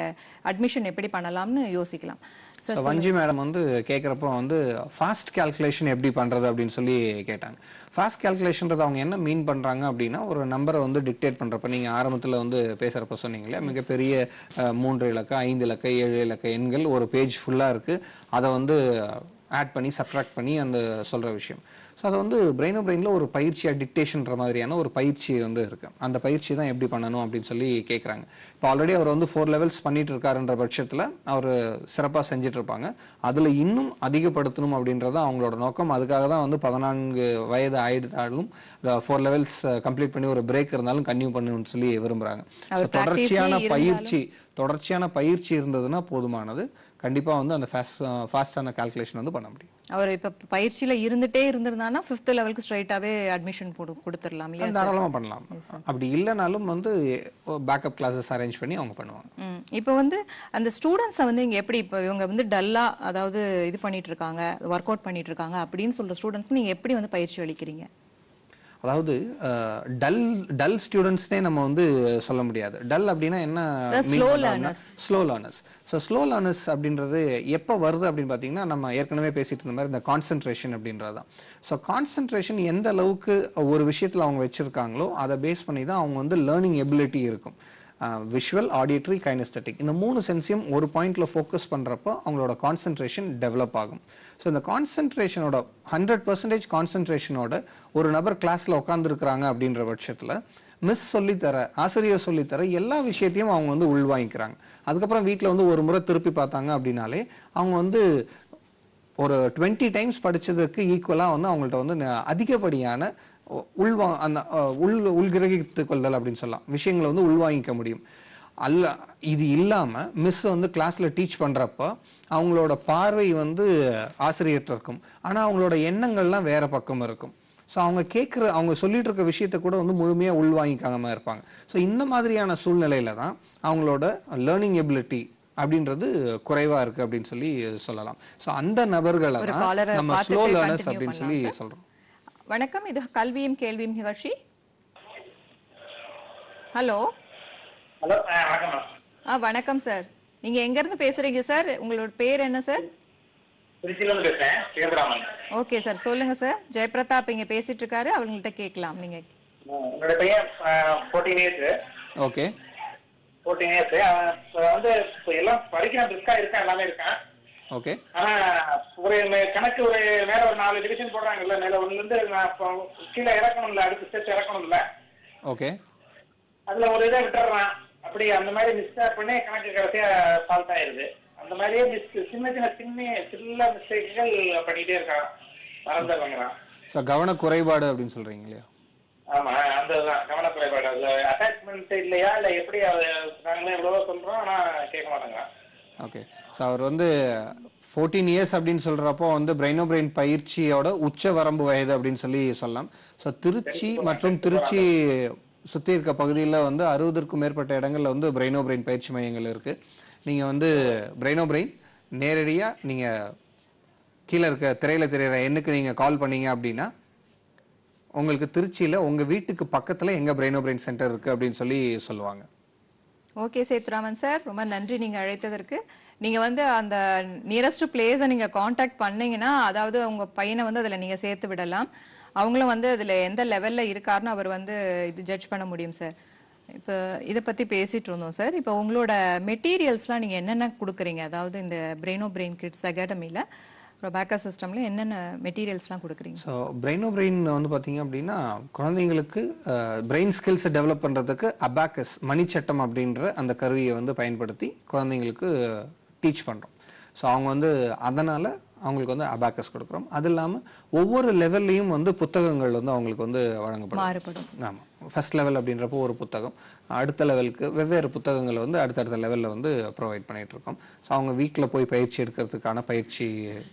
அட்மிஷன் எப்படி பண்ணலாம்னு யோசிக்கலாம் ஸோ வஞ்சி மேடம் வந்து கேட்குறப்போ வந்து ஃபாஸ்ட் கேல்குலேஷன் எப்படி பண்ணுறது அப்படின்னு சொல்லி கேட்டாங்க ஃபாஸ்ட் கேல்குலேஷன்றது அவங்க என்ன மீன் பண்ணுறாங்க அப்படின்னா ஒரு நம்பரை வந்து டிக்டேட் பண்ணுறப்ப நீங்கள் ஆரம்பத்தில் வந்து பேசுகிறப்ப சொன்னீங்களே மிகப்பெரிய மூன்று இலக்க ஐந்து இலக்க ஏழு இலக்க எண்கள் ஒரு பேஜ் ஃபுல்லாக இருக்குது அதை வந்து ஆட் பண்ணி சப்ட்ராக்ட் பண்ணி அந்த சொல்கிற விஷயம் ஸோ அது வந்து பிரெயினோ பிரெயினில் ஒரு பயிற்சியாக டிக்டேஷன்ற மாதிரியான ஒரு பயிற்சி வந்து இருக்குது அந்த பயிற்சி தான் எப்படி பண்ணணும் அப்படின்னு சொல்லி கேட்குறாங்க இப்போ ஆல்ரெடி அவர் வந்து ஃபோர் லெவல்ஸ் பண்ணிட்டு இருக்காருன்ற பட்சத்தில் அவர் சிறப்பாக செஞ்சுட்டு இருப்பாங்க அதில் இன்னும் அதிகப்படுத்தணும் அப்படின்றத அவங்களோட நோக்கம் அதுக்காக தான் வந்து பதினான்கு வயது ஆயிடுத்தாலும் ஃபோர் லெவல்ஸ் கம்ப்ளீட் பண்ணி ஒரு பிரேக் இருந்தாலும் கன்டினியூ பண்ணணும்னு சொல்லி விரும்புகிறாங்க தொடர்ச்சியான பயிற்சி தொடர்ச்சியான பயிற்சி இருந்ததுன்னா போதுமானது கண்டிப்பாக வந்து அந்த ஃபாஸ்ட் ஃபாஸ்டான கால்குலேஷன் வந்து பண்ண முடியும் அவர் இப்போ பயிற்சியில் இருந்துட்டே இருந்திருந்தானா ஃபிஃப்த் லெவலுக்கு ஸ்ட்ரைட்டாகவே அட்மிஷன் போடு கொடுத்துடலாம் தாராளமாக பண்ணலாம் அப்படி இல்லைனாலும் வந்து பேக்கப் கிளாஸஸ் அரேஞ்ச் பண்ணி அவங்க பண்ணுவாங்க இப்போ வந்து அந்த ஸ்டூடெண்ட்ஸை வந்து இங்கே எப்படி இப்போ இவங்க வந்து டல்லா அதாவது இது பண்ணிட்டு இருக்காங்க ஒர்க் அவுட் பண்ணிட்டு இருக்காங்க அப்படின்னு சொல்ற ஸ்டூடெண்ட்ஸ்க்கு நீங்கள் எப்படி வந்து பயிற்சி அளிக்கிறீங்க அதாவது டல் டல் ஸ்டூடெண்ட்ஸ்னே நம்ம வந்து சொல்ல முடியாது டல் அப்படின்னா என்ன slow learners so slow learners அப்படின்றது எப்போ வருது அப்படின்னு பார்த்தீங்கன்னா நம்ம ஏற்கனவே பேசிட்டு இருந்த மாதிரி இந்த கான்சென்ட்ரேஷன் அப்படின்றது ஸோ கான்சென்ட்ரேஷன் எந்த அளவுக்கு ஒரு விஷயத்தில் அவங்க வச்சுருக்காங்களோ அதை பேஸ் பண்ணி தான் அவங்க வந்து லேர்னிங் எபிலிட்டி இருக்கும் விஷுவல் ஆடியட்ரி கைனஸ்தட்டிக் இந்த மூணு சென்ஸையும் ஒரு பாயிண்ட்ல ஃபோக்கஸ் பண்ணுறப்போ அவங்களோட கான்சென்ட்ரேஷன் டெவலப் ஆகும் ஸோ இந்த கான்சன்ட்ரேஷனோட ஹண்ட்ரட் பர்சன்டேஜ் கான்சன்ட்ரேஷனோட ஒரு நபர் கிளாஸில் உட்காந்துருக்குறாங்க அப்படின்ற பட்சத்தில் மிஸ் சொல்லித்தர ஆசிரியர் சொல்லித்தர எல்லா விஷயத்தையும் அவங்க வந்து உள்வாங்கிக்கிறாங்க அதுக்கப்புறம் வீட்டில் வந்து ஒரு முறை திருப்பி பார்த்தாங்க அப்படின்னாலே அவங்க வந்து ஒரு டுவெண்ட்டி டைம்ஸ் படித்ததுக்கு ஈக்குவலாக வந்து அவங்கள்ட்ட வந்து அதிகப்படியான உள்வா அந்த உள் உள்கிரகித்து கொள்ளல் அப்படின்னு சொல்லலாம் விஷயங்களை வந்து உள்வாங்கிக்க முடியும் அல்ல இது இல்லாமல் மிஸ் வந்து கிளாஸில் டீச் பண்ணுறப்போ அவங்களோட பார்வை வந்து ஆசிரியர்கிட்ட இருக்கும் ஆனால் அவங்களோட எண்ணங்கள்லாம் வேற பக்கம் இருக்கும் ஸோ அவங்க கேட்குற அவங்க சொல்லிட்டு இருக்க விஷயத்த கூட வந்து முழுமையாக உள்வாங்கிக்காம இருப்பாங்க ஸோ இந்த மாதிரியான சூழ்நிலையில தான் அவங்களோட லேர்னிங் எபிலிட்டி அப்படின்றது குறைவா இருக்கு அப்படின்னு சொல்லி சொல்லலாம் ஸோ அந்த நபர்களை நம்ம ஸ்லோ லேர்னர்ஸ் அப்படின்னு சொல்லி சொல்றோம் வணக்கம் இது கல்வியும் கேள்வியும் நிகழ்ச்சி ஹலோ ஹலோ வணக்கம் சார் நீங்க எங்க இருந்து பேசுறீங்க சார் உங்களோட பேர் என்ன சார் ஓகே சார் சொல்லுங்க சார் ஜெயபிரதாப் இங்க பேசிட்டு இருக்காரு அவங்கள்ட்ட கேட்கலாம் நீங்க என்னோட பையன் fourteen years okay fourteen years வந்து இப்போ எல்லாம் படிக்கிறான் ரிஸ்கா இருக்கான் எல்லாமே இருக்கான் ஓகே ஆனா ஒரு கணக்கு ஒரு வேற ஒரு நாலு டிவிஷன் போடுறாங்கல்ல மேல ஒண்ணுல இருந்து கீழ இறக்கணும்ல அடுத்த ஸ்டெப் இறக்கணும்ல ஓகே அதுல ஒரு இதை விட்டுறேன் அப்படி அந்த மாதிரி மிஸ்டேக் பண்ணி கணக்கு கடைசியா சால்வ் ஆயிருது அந்த மாதிரியே மிஸ் சின்ன சின்ன சின்ன சில்ல மிஸ்டேக்குகள் பண்ணிட்டே இருக்கான் மறந்துடுறான் ஸோ கவன குறைபாடு அப்படின்னு சொல்றீங்க இல்லையா ஆமா அந்த கவன குறைபாடு அது அட்டாச்மெண்ட் இல்லையா இல்ல எப்படி நாங்களே எவ்வளவோ சொல்றோம் ஆனா கேட்க மாட்டாங்க ஓகே சோ அவர் வந்து ஃபோர்டீன் இயர்ஸ் அப்படின்னு சொல்றப்போ வந்து பிரெயினோ பிரெயின் பயிற்சியோட உச்ச வரம்பு வயது அப்படின்னு சொல்லி சொல்லலாம் ஸோ திருச்சி மற்றும் திருச்சி சுற்றி இருக்க பகுதியில் வந்து அறுபதற்கும் மேற்பட்ட இடங்களில் வந்து பிரெயினோ பிரெயின் பயிற்சி மையங்கள் இருக்குது நீங்கள் வந்து பிரெயினோ பிரெயின் நேரடியாக நீங்கள் கீழே இருக்க திரையில் தெரியிற எண்ணுக்கு நீங்கள் கால் பண்ணீங்க அப்படின்னா உங்களுக்கு திருச்சியில் உங்கள் வீட்டுக்கு பக்கத்தில் எங்கே பிரெயினோ பிரெயின் சென்டர் இருக்குது அப்படின்னு சொல்லி சொல்லுவாங்க ஓகே சேத்துராமன் சார் ரொம்ப நன்றி நீங்கள் அழைத்ததற்கு நீங்கள் வந்து அந்த நியரஸ்ட் பிளேஸை நீங்கள் காண்டாக்ட் பண்ணீங்கன்னா அதாவது உங்கள் பையனை வந்து அதில் நீங்கள் சேர்த்து விடலாம் அவங்களும் வந்து அதில் எந்த லெவலில் இருக்காருன்னு அவர் வந்து இது ஜட்ஜ் பண்ண முடியும் சார் இப்போ இதை பற்றி பேசிகிட்டு இருந்தோம் சார் இப்போ உங்களோட மெட்டீரியல்ஸ்லாம் நீங்கள் என்னென்ன கொடுக்குறீங்க அதாவது இந்த பிரெயினோ பிரெயின் கிட்ஸ் அகாடமியில் ரொபாக்கா சிஸ்டமில் என்னென்ன மெட்டீரியல்ஸ்லாம் கொடுக்குறீங்க ஸோ பிரெயினோ பிரெயின் வந்து பார்த்தீங்க அப்படின்னா குழந்தைங்களுக்கு பிரெயின் ஸ்கில்ஸை டெவலப் பண்ணுறதுக்கு அபாக்கஸ் மணிச்சட்டம் அப்படின்ற அந்த கருவியை வந்து பயன்படுத்தி குழந்தைங்களுக்கு டீச் பண்ணுறோம் ஸோ அவங்க வந்து அதனால் அவங்களுக்கு வந்து அபாக்கஸ் கொடுக்குறோம் அது இல்லாமல் ஒவ்வொரு லெவல்லையும் வந்து புத்தகங்கள் வந்து அவங்களுக்கு வந்து வழங்கப்படும் ஆமாம் ஃபஸ்ட் லெவல் அப்படின்றப்போ ஒரு புத்தகம் அடுத்த லெவலுக்கு வெவ்வேறு புத்தகங்களை வந்து அடுத்தடுத்த லெவலில் வந்து ப்ரொவைட் பண்ணிகிட்ருக்கோம் ஸோ அவங்க வீட்டில் போய் பயிற்சி எடுக்கிறதுக்கான பயிற்சி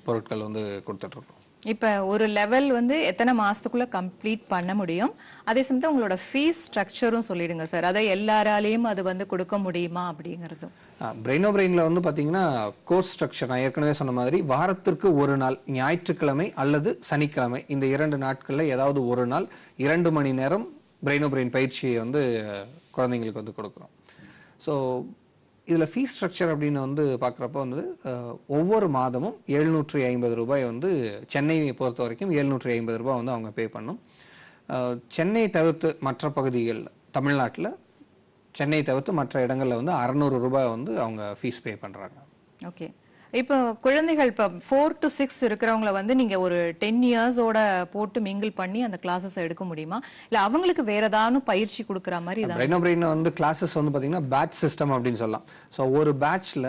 பொருட்கள் வந்து கொடுத்துட்ருக்கோம் இப்போ ஒரு லெவல் வந்து எத்தனை மாதத்துக்குள்ளே கம்ப்ளீட் பண்ண முடியும் அதே சமயத்தில் உங்களோட ஃபீஸ் ஸ்ட்ரக்சரும் சொல்லிடுங்க சார் அதை எல்லாராலேயும் அது வந்து கொடுக்க முடியுமா அப்படிங்கிறது பிரெயினோ பிரெயினில் வந்து பார்த்தீங்கன்னா கோர்ஸ் ஸ்ட்ரக்சர் நான் ஏற்கனவே சொன்ன மாதிரி வாரத்திற்கு ஒரு நாள் ஞாயிற்றுக்கிழமை அல்லது சனிக்கிழமை இந்த இரண்டு நாட்களில் ஏதாவது ஒரு நாள் இரண்டு மணி நேரம் பிரெயினோ பிரெயின் பயிற்சியை வந்து குழந்தைங்களுக்கு வந்து கொடுக்குறோம் ஸோ இதில் ஃபீஸ் ஸ்ட்ரக்சர் அப்படின்னு வந்து பார்க்குறப்ப வந்து ஒவ்வொரு மாதமும் எழுநூற்றி ஐம்பது ரூபாய் வந்து சென்னையை பொறுத்த வரைக்கும் எழுநூற்றி ஐம்பது ரூபாய் வந்து அவங்க பே பண்ணும் சென்னை தவிர்த்து மற்ற பகுதிகள் தமிழ்நாட்டில் சென்னை தவிர்த்து மற்ற இடங்களில் வந்து அறநூறு ரூபாய் வந்து அவங்க ஃபீஸ் பே பண்ணுறாங்க ஓகே இப்போ குழந்தைகள் இப்போ ஃபோர் டு சிக்ஸ் இருக்கிறவங்கள வந்து நீங்கள் ஒரு டென் இயர்ஸோட போட்டு மிங்கிள் பண்ணி அந்த கிளாஸஸ் எடுக்க முடியுமா இல்லை அவங்களுக்கு வேற ஏதாவது பயிற்சி கொடுக்குற மாதிரி பிரெயின் பிரெயின் வந்து கிளாஸஸ் வந்து பார்த்தீங்கன்னா பேட்ச் சிஸ்டம் அப்படின்னு சொல்லலாம் ஸோ ஒரு பேட்ச்சில்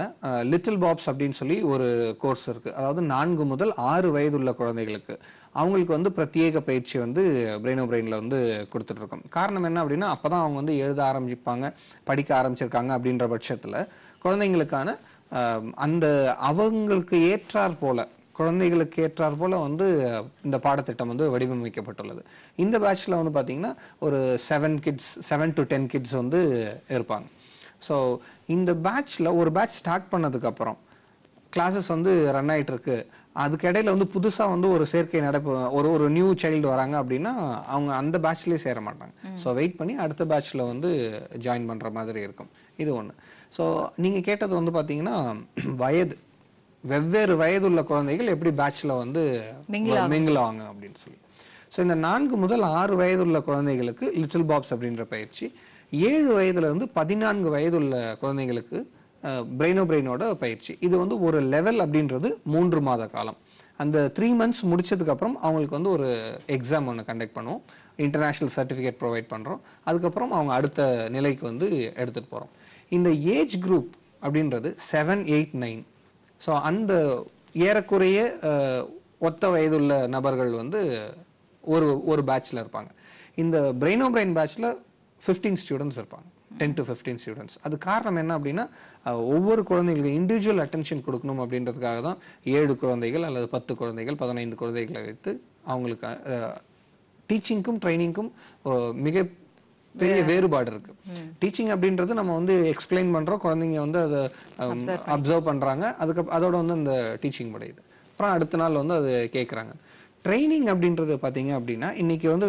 லிட்டில் பாப்ஸ் அப்படின்னு சொல்லி ஒரு கோர்ஸ் இருக்கு அதாவது நான்கு முதல் ஆறு வயது உள்ள குழந்தைகளுக்கு அவங்களுக்கு வந்து பிரத்யேக பயிற்சி வந்து பிரெயினோ பிரெயினில் வந்து கொடுத்துட்ருக்கோம் காரணம் என்ன அப்படின்னா அப்போ தான் அவங்க வந்து எழுத ஆரம்பிப்பாங்க படிக்க ஆரம்பிச்சிருக்காங்க அப்படின்ற பட்சத்தில் குழந்தைங்களுக்கான அந்த அவங்களுக்கு ஏற்றார் போல குழந்தைகளுக்கு ஏற்றார் போல் வந்து இந்த பாடத்திட்டம் வந்து வடிவமைக்கப்பட்டுள்ளது இந்த பேட்சில் வந்து பார்த்தீங்கன்னா ஒரு seven kids seven to ten kids வந்து இருப்பாங்க ஸோ இந்த பேட்சில் ஒரு பேட்ச் ஸ்டார்ட் பண்ணதுக்கப்புறம் கிளாஸஸ் வந்து ரன் ஆகிட்டுருக்கு அதுக்கிடையில் வந்து புதுசாக வந்து ஒரு சேர்க்கை நடப்பு ஒரு ஒரு நியூ சைல்டு வராங்க அப்படின்னா அவங்க அந்த பேட்ச்லேயே சேர மாட்டாங்க ஸோ வெயிட் பண்ணி அடுத்த பேட்ச்சில் வந்து ஜாயின் பண்ணுற மாதிரி இருக்கும் இது ஒன்று ஸோ நீங்கள் கேட்டது வந்து பார்த்தீங்கன்னா வயது வெவ்வேறு வயதுள்ள குழந்தைகள் எப்படி பேட்சில் வந்து மிங்கிலாங்க அப்படின்னு சொல்லி ஸோ இந்த நான்கு முதல் ஆறு வயதுள்ள குழந்தைகளுக்கு லிட்டில் பாப்ஸ் அப்படின்ற பயிற்சி ஏழு வயதுலேருந்து பதினான்கு வயதுள்ள குழந்தைங்களுக்கு பிரெயினோ பிரெயினோட பயிற்சி இது வந்து ஒரு லெவல் அப்படின்றது மூன்று மாத காலம் அந்த த்ரீ மந்த்ஸ் முடிச்சதுக்கப்புறம் அவங்களுக்கு வந்து ஒரு எக்ஸாம் ஒன்று கண்டக்ட் பண்ணுவோம் இன்டர்நேஷ்னல் சர்டிஃபிகேட் ப்ரொவைட் பண்ணுறோம் அதுக்கப்புறம் அவங்க அடுத்த நிலைக்கு வந்து எடுத்துகிட்டு போகிறோம் இந்த ஏஜ் குரூப் அப்படின்றது செவன் எயிட் நைன் ஸோ அந்த ஏறக்குறைய ஒத்த வயதுள்ள நபர்கள் வந்து ஒரு ஒரு பேட்சில் இருப்பாங்க இந்த பிரெயினோ பிரெயின் பேட்சில் ஃபிஃப்டீன் ஸ்டூடெண்ட்ஸ் இருப்பாங்க டென் டு ஃபிஃப்டீன் ஸ்டூடெண்ட்ஸ் அது காரணம் என்ன அப்படின்னா ஒவ்வொரு குழந்தைகளுக்கு இண்டிவிஜுவல் அட்டென்ஷன் கொடுக்கணும் அப்படின்றதுக்காக தான் ஏழு குழந்தைகள் அல்லது பத்து குழந்தைகள் பதினைந்து குழந்தைகளை வைத்து அவங்களுக்கு டீச்சிங்க்கும் ட்ரைனிங்க்கும் மிக பெரிய வேறுபாடு இருக்கு டீச்சிங் hmm. அப்படின்றது நம்ம வந்து எக்ஸ்பிளைன் பண்றோம் குழந்தைங்க வந்து அதை அப்சர்வ் um, பண்றாங்க அதுக்கு அதோட வந்து அந்த டீச்சிங் முடியுது அப்புறம் அடுத்த நாள் வந்து அது கேட்குறாங்க ட்ரைனிங் அப்படின்றது பார்த்தீங்க அப்படின்னா இன்னைக்கு வந்து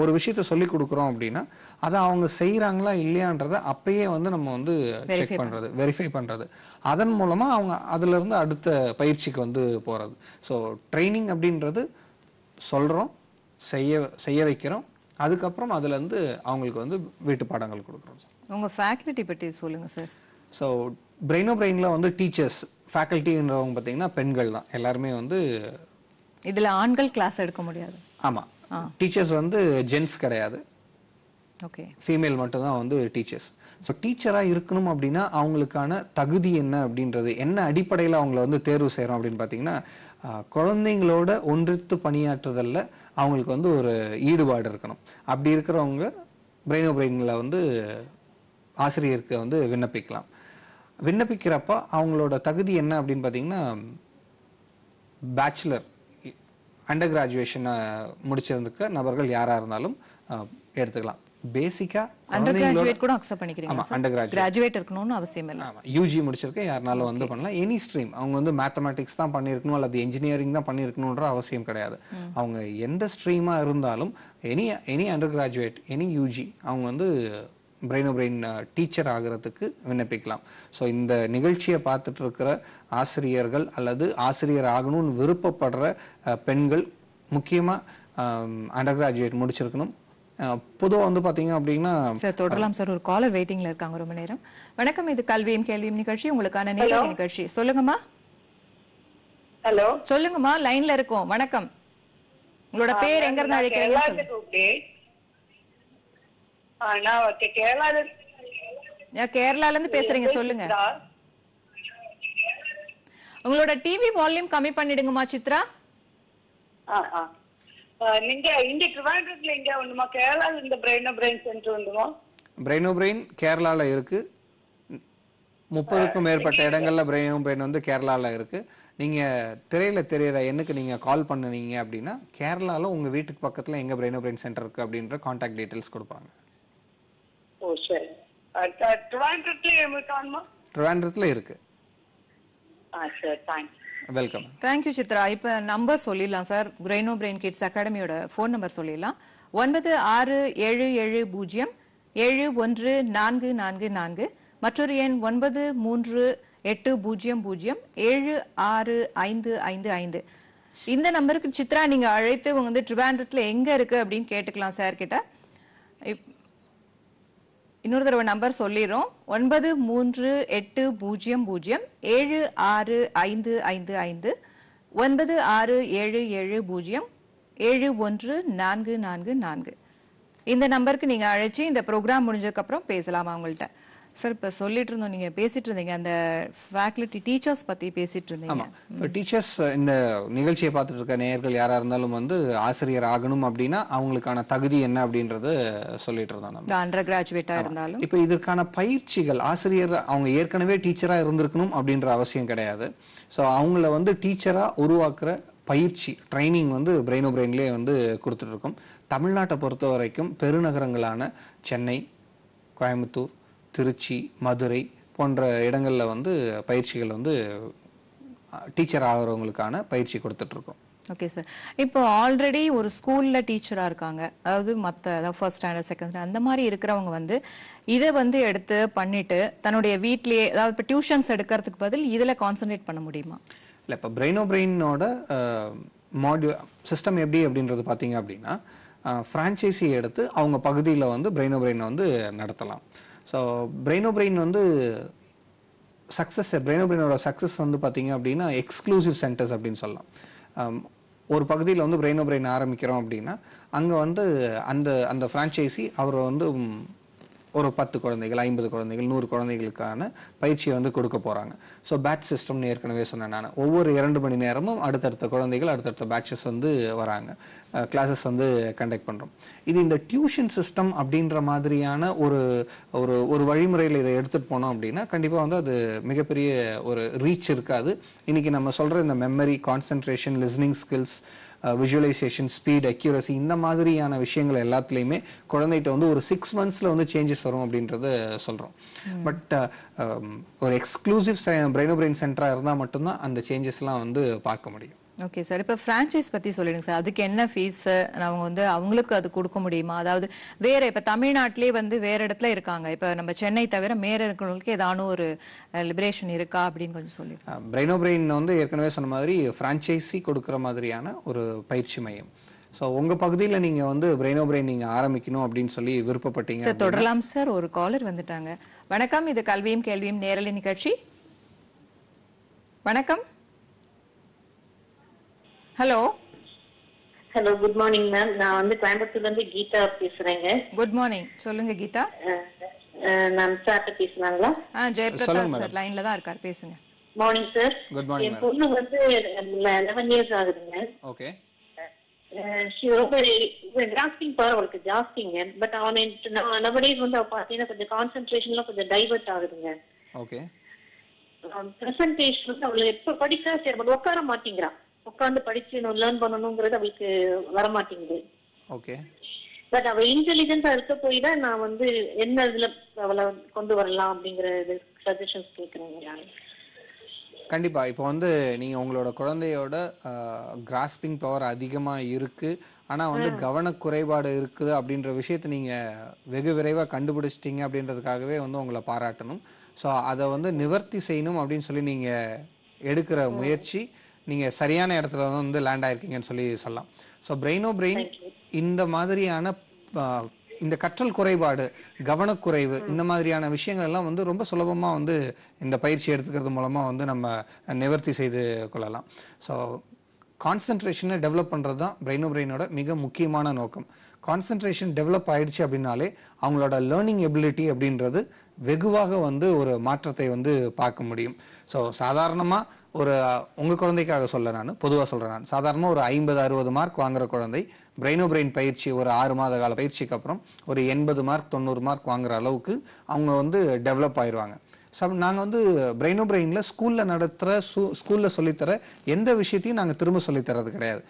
ஒரு விஷயத்த சொல்லி கொடுக்குறோம் அப்படின்னா அதை அவங்க செய்கிறாங்களா இல்லையான்றத அப்பயே வந்து நம்ம வந்து செக் பண்ணுறது வெரிஃபை பண்ணுறது அதன் மூலமாக அவங்க இருந்து அடுத்த பயிற்சிக்கு வந்து போகிறது ஸோ ட்ரைனிங் அப்படின்றது சொல்கிறோம் செய்ய செய்ய வைக்கிறோம் அதுக்கப்புறம் அதுலேருந்து அவங்களுக்கு வந்து வீட்டு பாடங்கள் கொடுக்குறோம் சார் உங்கள் ஃபேக்கல்ட்டி பற்றி சொல்லுங்கள் சார் ஸோ பிரெயினோ பிரெயினில் வந்து டீச்சர்ஸ் ஃபேக்கல்ட்டின்றவங்க பார்த்தீங்கன்னா பெண்கள் தான் எல்லாருமே வந்து இதில் ஆண்கள் கிளாஸ் எடுக்க முடியாது ஆமாம் டீச்சர்ஸ் வந்து ஜென்ஸ் கிடையாது ஓகே ஃபீமேல் மட்டும்தான் வந்து டீச்சர்ஸ் ஸோ டீச்சராக இருக்கணும் அப்படின்னா அவங்களுக்கான தகுதி என்ன அப்படின்றது என்ன அடிப்படையில் அவங்கள வந்து தேர்வு செய்கிறோம் அப்படின்னு பார்த்தீங்கன்னா குழந்தைங்களோட ஒன்றித்து பணியாற்றுதலில் அவங்களுக்கு வந்து ஒரு ஈடுபாடு இருக்கணும் அப்படி இருக்கிறவங்க பிரெயினோ பிரெயினில் வந்து ஆசிரியருக்கு வந்து விண்ணப்பிக்கலாம் விண்ணப்பிக்கிறப்ப அவங்களோட தகுதி என்ன அப்படின்னு பார்த்தீங்கன்னா பேச்சுலர் அண்டர் கிராஜுவேஷனை முடிச்சிருந்துக்க நபர்கள் யாராக இருந்தாலும் எடுத்துக்கலாம் பேசிக்கா அண்டர் கூட அக்செப்ட் பண்ணிக்கிறீங்க ஆமா அண்டர் கிராஜுவேட் இருக்கணும்னு அவசியம் இல்லை ஆமா யூஜி முடிச்சிருக்கேன் யாருனாலும் வந்து பண்ணலாம் எனி ஸ்ட்ரீம் அவங்க வந்து மேத்தமெட்டிக்ஸ் தான் பண்ணியிருக்கணும் அல்லது இன்ஜினியரிங் தான் பண்ணியிருக்கணுன்ற அவசியம் கிடையாது அவங்க எந்த ஸ்ட்ரீமா இருந்தாலும் any any undergraduate any UG அவங்க வந்து பிரெயினோ பிரெயின் டீச்சர் ஆகிறதுக்கு விண்ணப்பிக்கலாம் ஸோ இந்த நிகழ்ச்சியை பார்த்துட்டு இருக்கிற ஆசிரியர்கள் அல்லது ஆசிரியர் ஆகணும்னு விருப்பப்படுற பெண்கள் முக்கியமாக அண்டர் கிராஜுவேட் முடிச்சிருக்கணும் பொதுவாக வந்து பார்த்தீங்க அப்படின்னா சார் தொடரலாம் சார் ஒரு காலர் வெயிட்டிங்ல இருக்காங்க ரொம்ப நேரம் வணக்கம் இது கல்வியும் கேள்வியும் நிகழ்ச்சி உங்களுக்கான நேரடி நிகழ்ச்சி சொல்லுங்கம்மா ஹலோ சொல்லுங்கம்மா லைன்ல இருக்கோம் வணக்கம் உங்களோட பேர் எங்க இருந்து அழைக்கிறீங்க கேரளால இருந்து பேசுறீங்க சொல்லுங்க உங்களோட டிவி வால்யூம் கம்மி பண்ணிடுங்கம்மா சித்ரா നിങ്ങ ഇന്ത്യ இந்த சென்டர் பிரெயின் கேரளாவில் இருக்குது முப்பதுக்கும் மேற்பட்ட இடங்களில் பிரெயினோ பிரெயின் வந்து கேரளாவில் இருக்குது நீங்கள் திரையில் தெரியிற எண்ணுக்கு நீங்கள் கால் பண்ணுனீங்க அப்படின்னா கேரளால உங்கள் வீட்டுக்கு பக்கத்தில் எங்கே பிரெயினோ பிரெயின் சென்டர் இருக்குது அப்படின்ற காண்டாக்ட் டீட்டெயில்ஸ் கொடுப்பாங்க ஓ சரி ட்ரிவாண்ட்ரத்தில் இருக்குது ஆ சரி தேங்க்ஸ் வெல்கம் தேங்க்யூ சித்ரா இப்ப நம்பர் சொல்லிடலாம் சார் பிரெயினோ பிரெயின் கிட்ஸ் அகாடமியோட ஃபோன் நம்பர் சொல்லிடலாம் ஒன்பது ஆறு ஏழு ஏழு பூஜ்ஜியம் ஏழு ஒன்று நான்கு நான்கு நான்கு மற்றொரு எண் ஒன்பது மூன்று எட்டு பூஜ்ஜியம் பூஜ்ஜியம் ஏழு ஆறு ஐந்து ஐந்து ஐந்து இந்த நம்பருக்கு சித்ரா நீங்க அழைத்து வந்து ட்ரிவாண்டத்தில் எங்க இருக்கு அப்படின்னு கேட்டுக்கலாம் சார் கிட்ட இன்னொரு தடவை நம்பர் சொல்லிடுறோம் ஒன்பது மூன்று எட்டு பூஜ்ஜியம் பூஜ்ஜியம் ஏழு ஆறு ஐந்து ஐந்து ஐந்து ஒன்பது ஆறு ஏழு ஏழு பூஜ்ஜியம் ஏழு ஒன்று நான்கு நான்கு நான்கு இந்த நம்பருக்கு நீங்கள் அழைச்சி இந்த ப்ரோக்ராம் முடிஞ்சதுக்கப்புறம் பேசலாமா உங்கள்கிட்ட சார் இப்போ சொல்லிட்டு இருந்தோம் நீங்கள் பேசிட்டு இருந்தீங்க அந்த ஃபேக்கல்ட்டி டீச்சர்ஸ் பற்றி பேசிட்டு இருந்தீங்க இப்போ டீச்சர்ஸ் இந்த நிகழ்ச்சியை பார்த்துட்டு இருக்க நேயர்கள் யாராக இருந்தாலும் வந்து ஆசிரியர் ஆகணும் அப்படின்னா அவங்களுக்கான தகுதி என்ன அப்படின்றது சொல்லிட்டு இருந்தோம் நம்ம அண்டர் கிராஜுவேட்டாக இருந்தாலும் இப்போ இதற்கான பயிற்சிகள் ஆசிரியர் அவங்க ஏற்கனவே டீச்சராக இருந்திருக்கணும் அப்படின்ற அவசியம் கிடையாது ஸோ அவங்கள வந்து டீச்சராக உருவாக்குற பயிற்சி ட்ரைனிங் வந்து பிரெயினோ பிரெயின்லேயே வந்து கொடுத்துட்ருக்கோம் தமிழ்நாட்டை பொறுத்த வரைக்கும் பெருநகரங்களான சென்னை கோயம்புத்தூர் திருச்சி மதுரை போன்ற இடங்களில் வந்து பயிற்சிகள் வந்து டீச்சர் ஆகிறவங்களுக்கான பயிற்சி கொடுத்துட்ருக்கோம் ஓகே சார் இப்போ ஆல்ரெடி ஒரு ஸ்கூலில் டீச்சராக இருக்காங்க அதாவது மற்ற அதாவது ஃபர்ஸ்ட் ஸ்டாண்டர்ட் செகண்ட் ஸ்டாண்டர்ட் அந்த மாதிரி இருக்கிறவங்க வந்து இதை வந்து எடுத்து பண்ணிட்டு தன்னுடைய வீட்லேயே அதாவது இப்போ டியூஷன்ஸ் எடுக்கிறதுக்கு பதில் இதில் கான்சன்ட்ரேட் பண்ண முடியுமா இல்லை இப்போ பிரெயினோ பிரெயினோட மாடியூ சிஸ்டம் எப்படி அப்படின்றது பார்த்தீங்க அப்படின்னா ஃப்ரான்ச்சைஸி எடுத்து அவங்க பகுதியில் வந்து பிரெயினோ பிரெயினை வந்து நடத்தலாம் ஸோ பிரெயினோ பிரெயின் வந்து சக்ஸஸ் பிரெயினோ பிரெயினோட சக்ஸஸ் வந்து பார்த்தீங்க அப்படின்னா எக்ஸ்க்ளூசிவ் சென்டர்ஸ் அப்படின்னு சொல்லலாம் um, ஒரு பகுதியில் வந்து பிரெயினோ பிரெயின் ஆரம்பிக்கிறோம் அப்படின்னா அங்கே வந்து அந்த அந்த ஃப்ரான்ச்சைசி அவரை வந்து ஒரு பத்து குழந்தைகள் ஐம்பது குழந்தைகள் நூறு குழந்தைகளுக்கான பயிற்சியை வந்து கொடுக்க போகிறாங்க ஸோ பேட்ச் சிஸ்டம்னு ஏற்கனவே சொன்னேன் நான் ஒவ்வொரு இரண்டு மணி நேரமும் அடுத்தடுத்த குழந்தைகள் அடுத்தடுத்த பேட்சஸ் வந்து வராங்க கிளாஸஸ் வந்து கண்டக்ட் பண்ணுறோம் இது இந்த டியூஷன் சிஸ்டம் அப்படின்ற மாதிரியான ஒரு ஒரு ஒரு வழிமுறையில் இதை எடுத்துகிட்டு போனோம் அப்படின்னா கண்டிப்பாக வந்து அது மிகப்பெரிய ஒரு ரீச் இருக்காது இன்றைக்கி நம்ம சொல்கிற இந்த memory concentration listening skills visualisation speed accuracy இந்த மாதிரியான விஷயங்கள் எல்லாத்துலேயுமே குழந்தைகிட்ட வந்து ஒரு சிக்ஸ் மந்த்ஸில் வந்து சேஞ்சஸ் வரும் அப்படின்றத சொல்கிறோம் பட் ஒரு எக்ஸ்க்ளூசிவ் பிரெயினோ பிரெயின் சென்டராக இருந்தால் மட்டும்தான் அந்த சேஞ்சஸ்லாம் வந்து பார்க்க முடியும் ஓகே சார் இப்போ ஃப்ரான்ச்சைஸ் பற்றி சொல்லிடுங்க சார் அதுக்கு என்ன ஃபீஸு அவங்க வந்து அவங்களுக்கு அது கொடுக்க முடியுமா அதாவது வேறு இப்போ தமிழ்நாட்டிலே வந்து வேறு இடத்துல இருக்காங்க இப்போ நம்ம சென்னை தவிர மேற இருக்கிறவங்களுக்கு ஏதானும் ஒரு லிபரேஷன் இருக்கா அப்படின்னு கொஞ்சம் சொல்லி பிரெயினோ பிரெயின் வந்து ஏற்கனவே சொன்ன மாதிரி ஃப்ரான்ச்சைஸி கொடுக்குற மாதிரியான ஒரு பயிற்சி மையம் ஸோ உங்கள் பகுதியில் நீங்கள் வந்து பிரெயினோ பிரெயின் நீங்கள் ஆரம்பிக்கணும் அப்படின்னு சொல்லி விருப்பப்பட்டீங்க சார் தொடரலாம் சார் ஒரு காலர் வந்துட்டாங்க வணக்கம் இது கல்வியும் கேள்வியும் நேரலை நிகழ்ச்சி வணக்கம் hello hello good morning ma'am நான் வந்து கோயம்புத்தூர்ல இருந்து கீதா பேசுறேங்க குட் மார்னிங் சொல்லுங்க கீதா நான் சார்ட்ட பேசுனாங்களா ஆ ஜெயபிரகாஷ் சார் லைன்ல தான் இருக்கார் பேசுங்க மார்னிங் சார் குட் மார்னிங் என் பொண்ணு வந்து 11 இயர்ஸ் ஆகுதுங்க ஓகே ரொம்ப கிராஸ்பிங் பவர் அவளுக்கு ஜாஸ்திங்க பட் அவனை நவடேஸ் வந்து பார்த்தீங்கன்னா கொஞ்சம் கான்சென்ட்ரேஷன்லாம் கொஞ்சம் டைவர்ட் ஆகுதுங்க ஓகே பிரசன்டேஷன் வந்து அவளுக்கு எப்போ படிக்க சரி உட்கார மாட்டேங்கிறான் உட்காந்து படிச்சு லேர்ன் பண்ணணுங்கிறது அவளுக்கு வரமாட்டேங்குது ஓகே பட் அவ இன்டெலிஜென்ஸா இருக்க போய் தான் நான் வந்து என்ன இதுல அவளை கொண்டு வரலாம் அப்படிங்கிற சஜஷன்ஸ் கேட்கறேன் கண்டிப்பா இப்போ வந்து நீங்க உங்களோட குழந்தையோட கிராஸ்பிங் பவர் அதிகமா இருக்கு ஆனா வந்து கவன குறைபாடு இருக்குது அப்படின்ற விஷயத்த நீங்க வெகு விரைவா கண்டுபிடிச்சிட்டீங்க அப்படின்றதுக்காகவே வந்து உங்களை பாராட்டணும் ஸோ அதை வந்து நிவர்த்தி செய்யணும் அப்படின்னு சொல்லி நீங்க எடுக்கிற முயற்சி நீங்கள் சரியான இடத்துல தான் வந்து லேண்ட் ஆயிருக்கீங்கன்னு சொல்லி சொல்லலாம் ஸோ பிரெயினோ பிரெயின் இந்த மாதிரியான இந்த கற்றல் குறைபாடு கவனக்குறைவு இந்த மாதிரியான விஷயங்கள் எல்லாம் வந்து ரொம்ப சுலபமாக வந்து இந்த பயிற்சி எடுத்துக்கிறது மூலமாக வந்து நம்ம நிவர்த்தி செய்து கொள்ளலாம் ஸோ கான்சன்ட்ரேஷனை டெவலப் பண்ணுறது தான் பிரெயினோ பிரெயினோட oh மிக முக்கியமான நோக்கம் கான்சன்ட்ரேஷன் டெவலப் ஆயிடுச்சு அப்படின்னாலே அவங்களோட லேர்னிங் எபிலிட்டி அப்படின்றது வெகுவாக வந்து ஒரு மாற்றத்தை வந்து பார்க்க முடியும் ஸோ சாதாரணமாக ஒரு உங்கள் குழந்தைக்காக சொல்ல நான் பொதுவாக சொல்கிறேன் நான் சாதாரணமாக ஒரு ஐம்பது அறுபது மார்க் வாங்குற குழந்தை பிரெயினோ பிரெயின் பயிற்சி ஒரு ஆறு மாத கால பயிற்சிக்கு அப்புறம் ஒரு எண்பது மார்க் தொண்ணூறு மார்க் வாங்குற அளவுக்கு அவங்க வந்து டெவலப் ஆயிடுவாங்க ஸோ நாங்கள் வந்து பிரெயினோ பிரெயினில் ஸ்கூலில் நடத்துகிற ஸ்கூ ஸ்கூலில் சொல்லித்தர எந்த விஷயத்தையும் நாங்கள் திரும்ப சொல்லித்தரது கிடையாது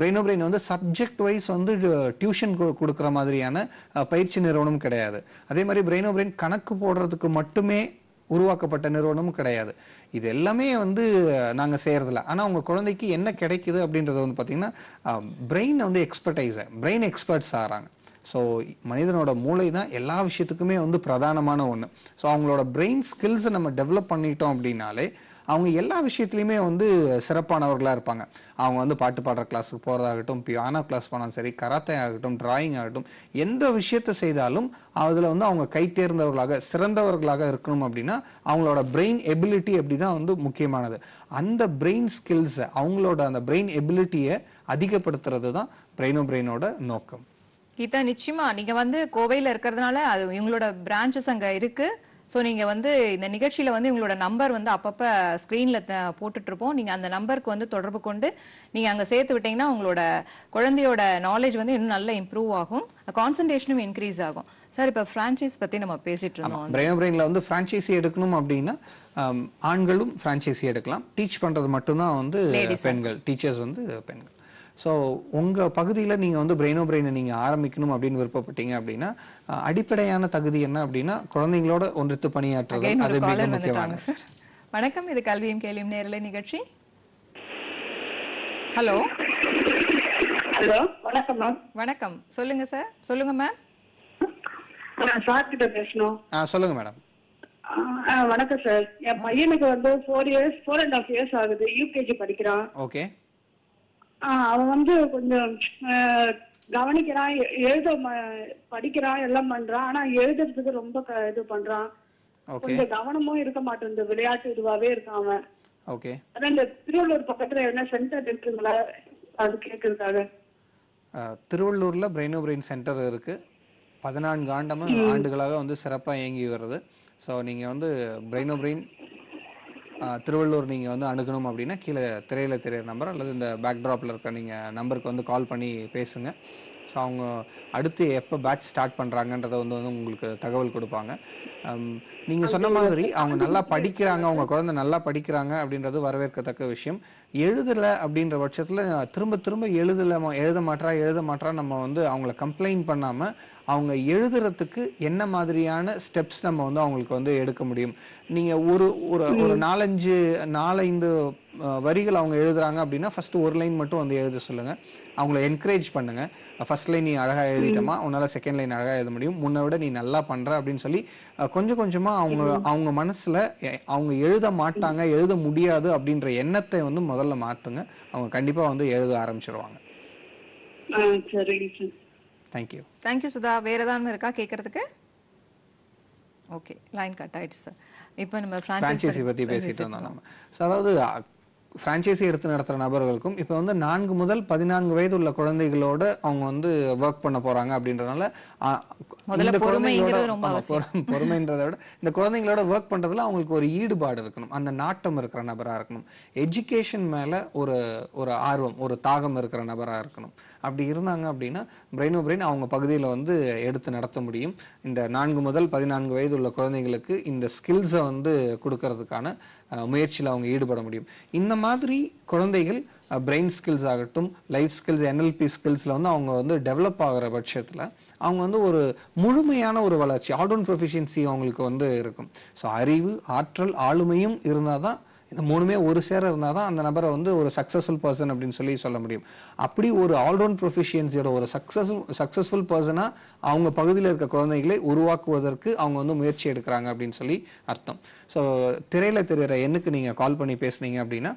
பிரெயினோ பிரெயின் வந்து சப்ஜெக்ட் வைஸ் வந்து டியூஷன் கொடுக்குற மாதிரியான பயிற்சி நிறுவனம் கிடையாது அதே மாதிரி பிரெயினோ பிரெயின் கணக்கு போடுறதுக்கு மட்டுமே உருவாக்கப்பட்ட நிறுவனமும் கிடையாது இது எல்லாமே வந்து நாங்கள் செய்கிறதில்ல ஆனால் உங்கள் குழந்தைக்கு என்ன கிடைக்குது அப்படின்றத வந்து பார்த்திங்கன்னா பிரெயினை வந்து எக்ஸ்பர்டைஸை பிரெயின் எக்ஸ்பர்ட்ஸ் ஆகிறாங்க ஸோ மனிதனோட மூளை தான் எல்லா விஷயத்துக்குமே வந்து பிரதானமான ஒன்று ஸோ அவங்களோட பிரெயின் ஸ்கில்ஸை நம்ம டெவலப் பண்ணிட்டோம் அப்படின்னாலே அவங்க எல்லா விஷயத்துலையுமே வந்து சிறப்பானவர்களாக இருப்பாங்க அவங்க வந்து பாட்டு பாடுற கிளாஸுக்கு போகிறதாகட்டும் பியானோ கிளாஸ் போனாலும் சரி கராத்தே ஆகட்டும் டிராயிங் ஆகட்டும் எந்த விஷயத்தை செய்தாலும் அதில் வந்து அவங்க கை தேர்ந்தவர்களாக சிறந்தவர்களாக இருக்கணும் அப்படின்னா அவங்களோட பிரெயின் எபிலிட்டி அப்படி தான் வந்து முக்கியமானது அந்த பிரெயின் ஸ்கில்ஸை அவங்களோட அந்த பிரெயின் எபிலிட்டியை அதிகப்படுத்துறது தான் பிரெயினோ பிரெயினோட நோக்கம் கீதா நிச்சயமா நீங்க வந்து கோவையில் இருக்கிறதுனால அது இவங்களோட பிரான்ச்சஸ் அங்க இருக்கு ஸோ நீங்கள் வந்து இந்த நிகழ்ச்சியில் வந்து உங்களோட நம்பர் வந்து அப்பப்போ ஸ்க்ரீனில் இருப்போம் நீங்கள் அந்த நம்பருக்கு வந்து தொடர்பு கொண்டு நீங்கள் அங்கே சேர்த்து விட்டிங்கன்னா உங்களோட குழந்தையோட நாலேஜ் வந்து இன்னும் நல்லா இம்ப்ரூவ் ஆகும் கான்சன்ட்ரேஷனும் இன்க்ரீஸ் ஆகும் சார் இப்போ ஃப்ரான்ச்சைஸ் பற்றி நம்ம பேசிட்டு இருந்தோம் பிரெயின் பிரெயினில் வந்து ஃப்ரான்ச்சைஸி எடுக்கணும் அப்படின்னா ஆண்களும் ஃப்ரான்ச்சைஸி எடுக்கலாம் டீச் பண்ணுறது மட்டும்தான் வந்து பெண்கள் டீச்சர்ஸ் வந்து பெண்கள் ஸோ உங்கள் பகுதியில் நீங்கள் வந்து பிரெயினோ பிரெயினை நீங்கள் ஆரம்பிக்கணும் அப்படின்னு விருப்பப்பட்டீங்க அப்படின்னா அடிப்படையான தகுதி என்ன அப்படின்னா குழந்தைங்களோட ஒன்றித்து பணியாற்றுறது அது மிக முக்கியமான வணக்கம் இது கல்வியும் கேள்வியும் நேரில் நிகழ்ச்சி ஹலோ ஹலோ வணக்கம் மேம் வணக்கம் சொல்லுங்க சார் சொல்லுங்க மேம் சொல்லுங்க மேடம் வணக்கம் சார் என் பையனுக்கு வந்து four years four and half years ஆகுது யூகேஜி படிக்கிறான் ஓகே அவன் வந்து கொஞ்சம் கவனிக்கிறான் எழுத படிக்கிறான் எல்லாம் பண்றான் ஆனா எழுதுறதுக்கு ரொம்ப இது பண்றான் கொஞ்சம் கவனமும் இருக்க மாட்டேங்குது விளையாட்டு இதுவாவே இருக்கான் அவன் ஓகே அதான் இந்த திருவள்ளூர் பக்கத்துல என்ன சென்டர் இருக்குங்களா அது கேட்கறதுக்காக திருவள்ளூர்ல பிரெயினோ பிரெயின் சென்டர் இருக்கு பதினான்கு ஆண்டமும் ஆண்டுகளாக வந்து சிறப்பாக இயங்கி வருது ஸோ நீங்கள் வந்து பிரெயினோ பிரெயின் திருவள்ளூர் நீங்கள் வந்து அணுகணும் அப்படின்னா கீழே திரையில் தெரியற நம்பர் அல்லது இந்த பேக்ட்ராப்பில் இருக்க நீங்கள் நம்பருக்கு வந்து கால் பண்ணி பேசுங்க ஸோ அவங்க அடுத்து எப்போ பேட்ச் ஸ்டார்ட் பண்ணுறாங்கன்றதை வந்து வந்து உங்களுக்கு தகவல் கொடுப்பாங்க நீங்கள் சொன்ன மாதிரி அவங்க நல்லா படிக்கிறாங்க அவங்க குழந்தை நல்லா படிக்கிறாங்க அப்படின்றது வரவேற்கத்தக்க விஷயம் எழுதலை அப்படின்ற பட்சத்தில் திரும்ப திரும்ப எழுதலை எழுத மாட்டா எழுத மாட்டா நம்ம வந்து அவங்கள கம்ப்ளைண்ட் பண்ணாமல் அவங்க எழுதுறதுக்கு என்ன மாதிரியான ஸ்டெப்ஸ் நம்ம வந்து அவங்களுக்கு வந்து எடுக்க முடியும் நீங்க ஒரு ஒரு ஒரு நாலஞ்சு நாலஞ்சு வரிகள் அவங்க எழுதுறாங்க அப்படின்னா ஃபர்ஸ்ட் ஒரு லைன் மட்டும் வந்து எழுத சொல்லுங்க அவங்கள என்கரேஜ் பண்ணுங்க ஃபர்ஸ்ட் லைன் நீ அழகாக எழுதிட்டோமா உன்னால செகண்ட் லைன் அழகாக எழுத முடியும் முன்ன விட நீ நல்லா பண்ற அப்படின்னு சொல்லி கொஞ்சம் கொஞ்சமா அவங்க அவங்க மனசுல அவங்க எழுத மாட்டாங்க எழுத முடியாது அப்படின்ற எண்ணத்தை வந்து முதல்ல மாத்துங்க அவங்க கண்டிப்பா வந்து எழுத ஆரம்பிச்சிருவாங்க சரிங்க sir thank you thank you Sudha வேறு ஏதாவது இருக்கா கேட்குறதுக்கு ஓகே லைன் கட் ஆயிடுச்சு சார் இப்போ நம்ம ஃப்ரான்ச்சைஸி பற்றி பேசிட்டு இருந்தோம் நம்ம ஸோ அதாவது ஃப்ரான்ச்சைஸி எடுத்து நடத்துகிற நபர்களுக்கும் இப்போ வந்து நான்கு முதல் பதினான்கு வயது உள்ள குழந்தைகளோட அவங்க வந்து ஒர்க் பண்ண போகிறாங்க அப்படின்றதுனால இந்த குழந்தைங்களோட பொறுமைன்றதை விட இந்த குழந்தைங்களோட ஒர்க் பண்ணுறதுல அவங்களுக்கு ஒரு ஈடுபாடு இருக்கணும் அந்த நாட்டம் இருக்கிற நபராக இருக்கணும் எஜுகேஷன் மேலே ஒரு ஒரு ஆர்வம் ஒரு தாகம் இருக்கிற நபராக இருக்கணும் அப்படி இருந்தாங்க அப்படின்னா பிரெயினோ பிரெயின் அவங்க பகுதியில் வந்து எடுத்து நடத்த முடியும் இந்த நான்கு முதல் பதினான்கு வயது உள்ள குழந்தைங்களுக்கு இந்த ஸ்கில்ஸை வந்து கொடுக்கறதுக்கான முயற்சியில் அவங்க ஈடுபட முடியும் இந்த மாதிரி குழந்தைகள் பிரெயின் ஸ்கில்ஸ் ஆகட்டும் லைஃப் ஸ்கில்ஸ் என்எல்பி ஸ்கில்ஸில் வந்து அவங்க வந்து டெவலப் ஆகிற பட்சத்தில் அவங்க வந்து ஒரு முழுமையான ஒரு வளர்ச்சி ஆல்ரவுண்ட் ப்ரொஃபிஷியன்சி அவங்களுக்கு வந்து இருக்கும் ஸோ அறிவு ஆற்றல் ஆளுமையும் இருந்தால் தான் இந்த மூணுமே ஒரு சேர இருந்தால் தான் அந்த நபரை வந்து ஒரு சக்ஸஸ்ஃபுல் பர்சன் அப்படின்னு சொல்லி சொல்ல முடியும் அப்படி ஒரு ஆல்ரவுண்ட் ப்ரொஃபிஷியன்சியோட ஒரு சக்ஸஸ்ஃபுல் சக்ஸஸ்ஃபுல் பர்சனாக அவங்க பகுதியில் இருக்க குழந்தைகளை உருவாக்குவதற்கு அவங்க வந்து முயற்சி எடுக்கிறாங்க அப்படின்னு சொல்லி அர்த்தம் ஸோ திரையில் தெரிகிற எண்ணுக்கு நீங்கள் கால் பண்ணி பேசுனீங்க அப்படின்னா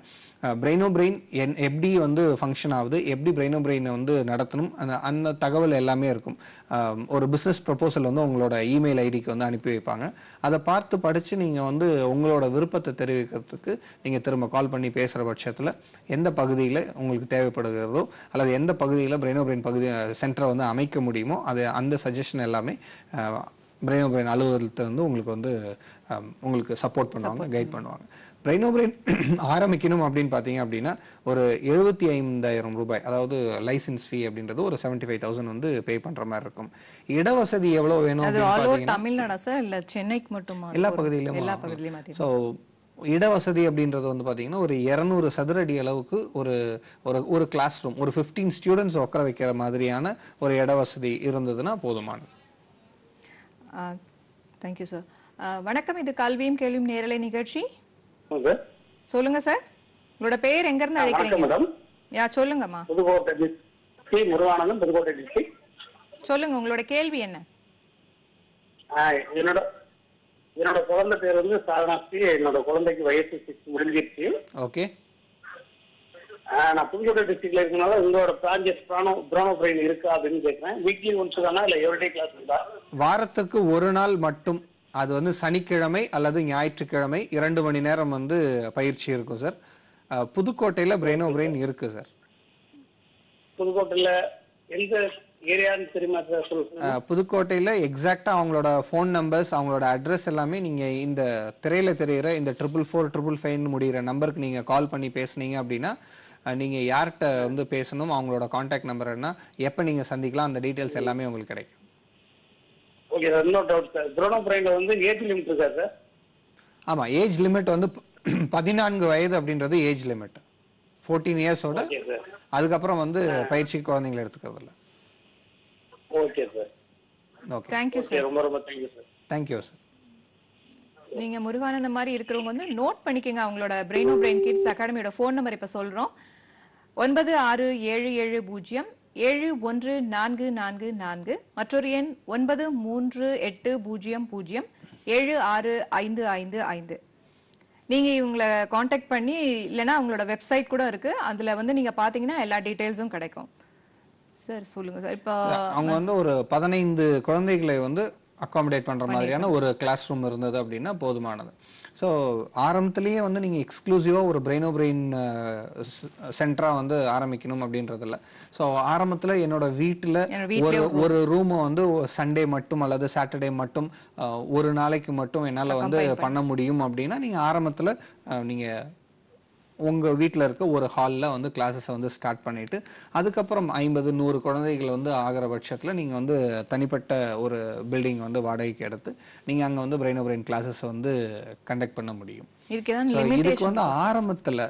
பிரெயினோ பிரெயின் என் எப்படி வந்து ஃபங்க்ஷன் ஆகுது எப்படி பிரெயினோ பிரெயினை வந்து நடத்தணும் அந்த அந்த தகவல் எல்லாமே இருக்கும் ஒரு பிஸ்னஸ் ப்ரப்போசல் வந்து உங்களோட இமெயில் ஐடிக்கு வந்து அனுப்பி வைப்பாங்க அதை பார்த்து படித்து நீங்கள் வந்து உங்களோட விருப்பத்தை தெரிவிக்கிறதுக்கு நீங்கள் திரும்ப கால் பண்ணி பேசுகிற பட்சத்தில் எந்த பகுதியில் உங்களுக்கு தேவைப்படுகிறதோ அல்லது எந்த பகுதியில் பிரெயினோ பிரெயின் oh பகுதி சென்டரை வந்து அமைக்க முடியுமோ அது அந்த சஜஷன் எல்லாமே பிரெயின் அலுவலகத்தை வந்து உங்களுக்கு வந்து உங்களுக்கு சப்போர்ட் பண்ணுவாங்க கைட் பண்ணுவாங்க பிரெயினோ பிரெயின் *clears throat* ஆரம்பிக்கணும் அப்படின்னு பார்த்தீங்க அப்படின்னா ஒரு எழுபத்தி ஐந்தாயிரம் ரூபாய் அதாவது லைசன்ஸ் ஃபீ அப்படின்றது ஒரு செவன்டி ஃபைவ் தௌசண்ட் வந்து பே பண்ணுற மாதிரி இருக்கும் இடவசதி எவ்வளோ வேணும் தமிழ்நாடா சார் இல்லை சென்னைக்கு மட்டும் எல்லா பகுதியிலும் எல்லா பகுதியிலும் ஸோ இடவசதி அப்படின்றது வந்து பார்த்தீங்கன்னா ஒரு இரநூறு சதுரடி அளவுக்கு ஒரு ஒரு ஒரு கிளாஸ் ரூம் ஒரு ஃபிஃப்டீன் ஸ்டூடெண்ட்ஸ் உட்கார வைக்கிற மாதிரியான ஒரு இடவசதி இருந்ததுன்னா போதுமானது தேங்க்யூ சார் வணக்கம் இது கல்வியும் கேள்வியும் நேரலை நிகழ்ச்சி சொல்லுங்க சார் உங்களோட பேர் எங்க இருந்து அழைக்கிறீங்க யா சொல்லுங்கம்மா புதுக்கோட்டை சொல்லுங்க உங்களோட கேள்வி என்ன என்னோட என்னோட குழந்தை பேர் வந்து சாரணாஸ்ரீ என்னோட குழந்தைக்கு வயசு முடிஞ்சிருச்சு ஓகே நான் புதுக்கோட்டை டிஸ்ட்ரிக்ட்ல இருக்கனால உங்களோட பிரான்சஸ் பிராணோ பிரானோ பிரெயின் இருக்கு அப்படின்னு கேட்கிறேன் வீக்லி ஒன்ஸ் தானா இல்ல எவ்ரிடே கிளாஸ் இருந்தா வாரத்துக்கு ஒரு நாள் மட்டும் அது வந்து சனிக்கிழமை அல்லது ஞாயிற்றுக்கிழமை இரண்டு மணி நேரம் வந்து பயிற்சி இருக்கும் சார் புதுக்கோட்டையில பிரெயினோ பிரெயின் இருக்கு சார் புதுக்கோட்டையில எந்த ஏரியான்னு தெரியுமா அவங்களோட ஃபோன் நம்பர்ஸ் அவங்களோட அட்ரஸ் எல்லாமே நீங்க இந்த திரையில தெரியுற இந்த ட்ரிபிள் ஃபோர் ட்ரிபிள் ஃபைவ் முடிகிற நம்பருக்கு நீங்க கால் பண்ணி பேசுனீங்க அப்படின்னா நீங்கள் யார்கிட்ட வந்து பேசணும் அவங்களோட காண்டாக்ட் நம்பர் என்ன எப்போ நீங்கள் சந்திக்கலாம் அந்த டீட்டெயில்ஸ் எல்லாமே உங்களுக்கு கிடைக்கும் okay sir no doubt sir வந்து ஏஜ் லிமிட் இருக்கா சார் ஆமாம் ஏஜ் லிமிட் வந்து *clears throat* பதினான்கு வயது அப்படின்றது ஏஜ் லிமிட் ஃபோர்டீன் இயர்ஸோட அதுக்கப்புறம் வந்து பயிற்சி குழந்தைங்கள எடுத்துக்கிறது இல்லை okay sir okay thank you sir ரொம்ப ரொம்ப தேங்க்யூ சார் தேங்க்யூ சார் நீங்க முருகானந்த மாதிரி இருக்கிறவங்க வந்து நோட் பண்ணிக்கங்க அவங்களோட பிரெயினோ பிரெயின் கிட்ஸ் அகாடமியோட ஃபோன் நம்பர் இப்ப சொல்றோம் ஒன்பது ஆறு ஏழு ஏழு பூஜ்ஜியம் ஏழு ஒன்று நான்கு நான்கு நான்கு மற்றொரு எண் ஒன்பது மூன்று எட்டு பூஜ்ஜியம் பூஜ்ஜியம் ஏழு ஆறு ஐந்து ஐந்து ஐந்து நீங்கள் இவங்களை காண்டாக்ட் பண்ணி இல்லைன்னா அவங்களோட வெப்சைட் கூட இருக்குது அதில் வந்து நீங்கள் பார்த்தீங்கன்னா எல்லா டீட்டெயில்ஸும் கிடைக்கும் சார் சொல்லுங்கள் சார் இப்போ அவங்க வந்து ஒரு பதினைந்து குழந்தைகளை வந்து அக்காமடேட் பண்ணுற மாதிரியான ஒரு கிளாஸ் ரூம் இருந்தது அப்படின்னா போதுமானது ஸோ ஆரம்பத்துலேயே வந்து நீங்கள் எக்ஸ்க்ளூசிவாக ஒரு பிரெயினோ பிரெயின் சென்டராக வந்து ஆரம்பிக்கணும் அப்படின்றதில்ல ஸோ ஆரம்பத்தில் என்னோட வீட்டில் ஒரு ஒரு ரூமை வந்து சண்டே மட்டும் அல்லது சாட்டர்டே மட்டும் ஒரு நாளைக்கு மட்டும் என்னால் வந்து பண்ண முடியும் அப்படின்னா நீங்கள் ஆரம்பத்தில் நீங்கள் உங்கள் வீட்டில் இருக்க ஒரு ஹாலில் வந்து கிளாஸஸை வந்து ஸ்டார்ட் பண்ணிவிட்டு அதுக்கப்புறம் ஐம்பது நூறு குழந்தைகள் வந்து ஆகிற பட்சத்தில் நீங்கள் வந்து தனிப்பட்ட ஒரு பில்டிங் வந்து வாடகைக்கு எடுத்து நீங்கள் அங்கே வந்து பிரெயின் பிரெயின் கிளாஸஸ் வந்து கண்டக்ட் பண்ண முடியும் இதுக்கு வந்து ஆரம்பத்தில்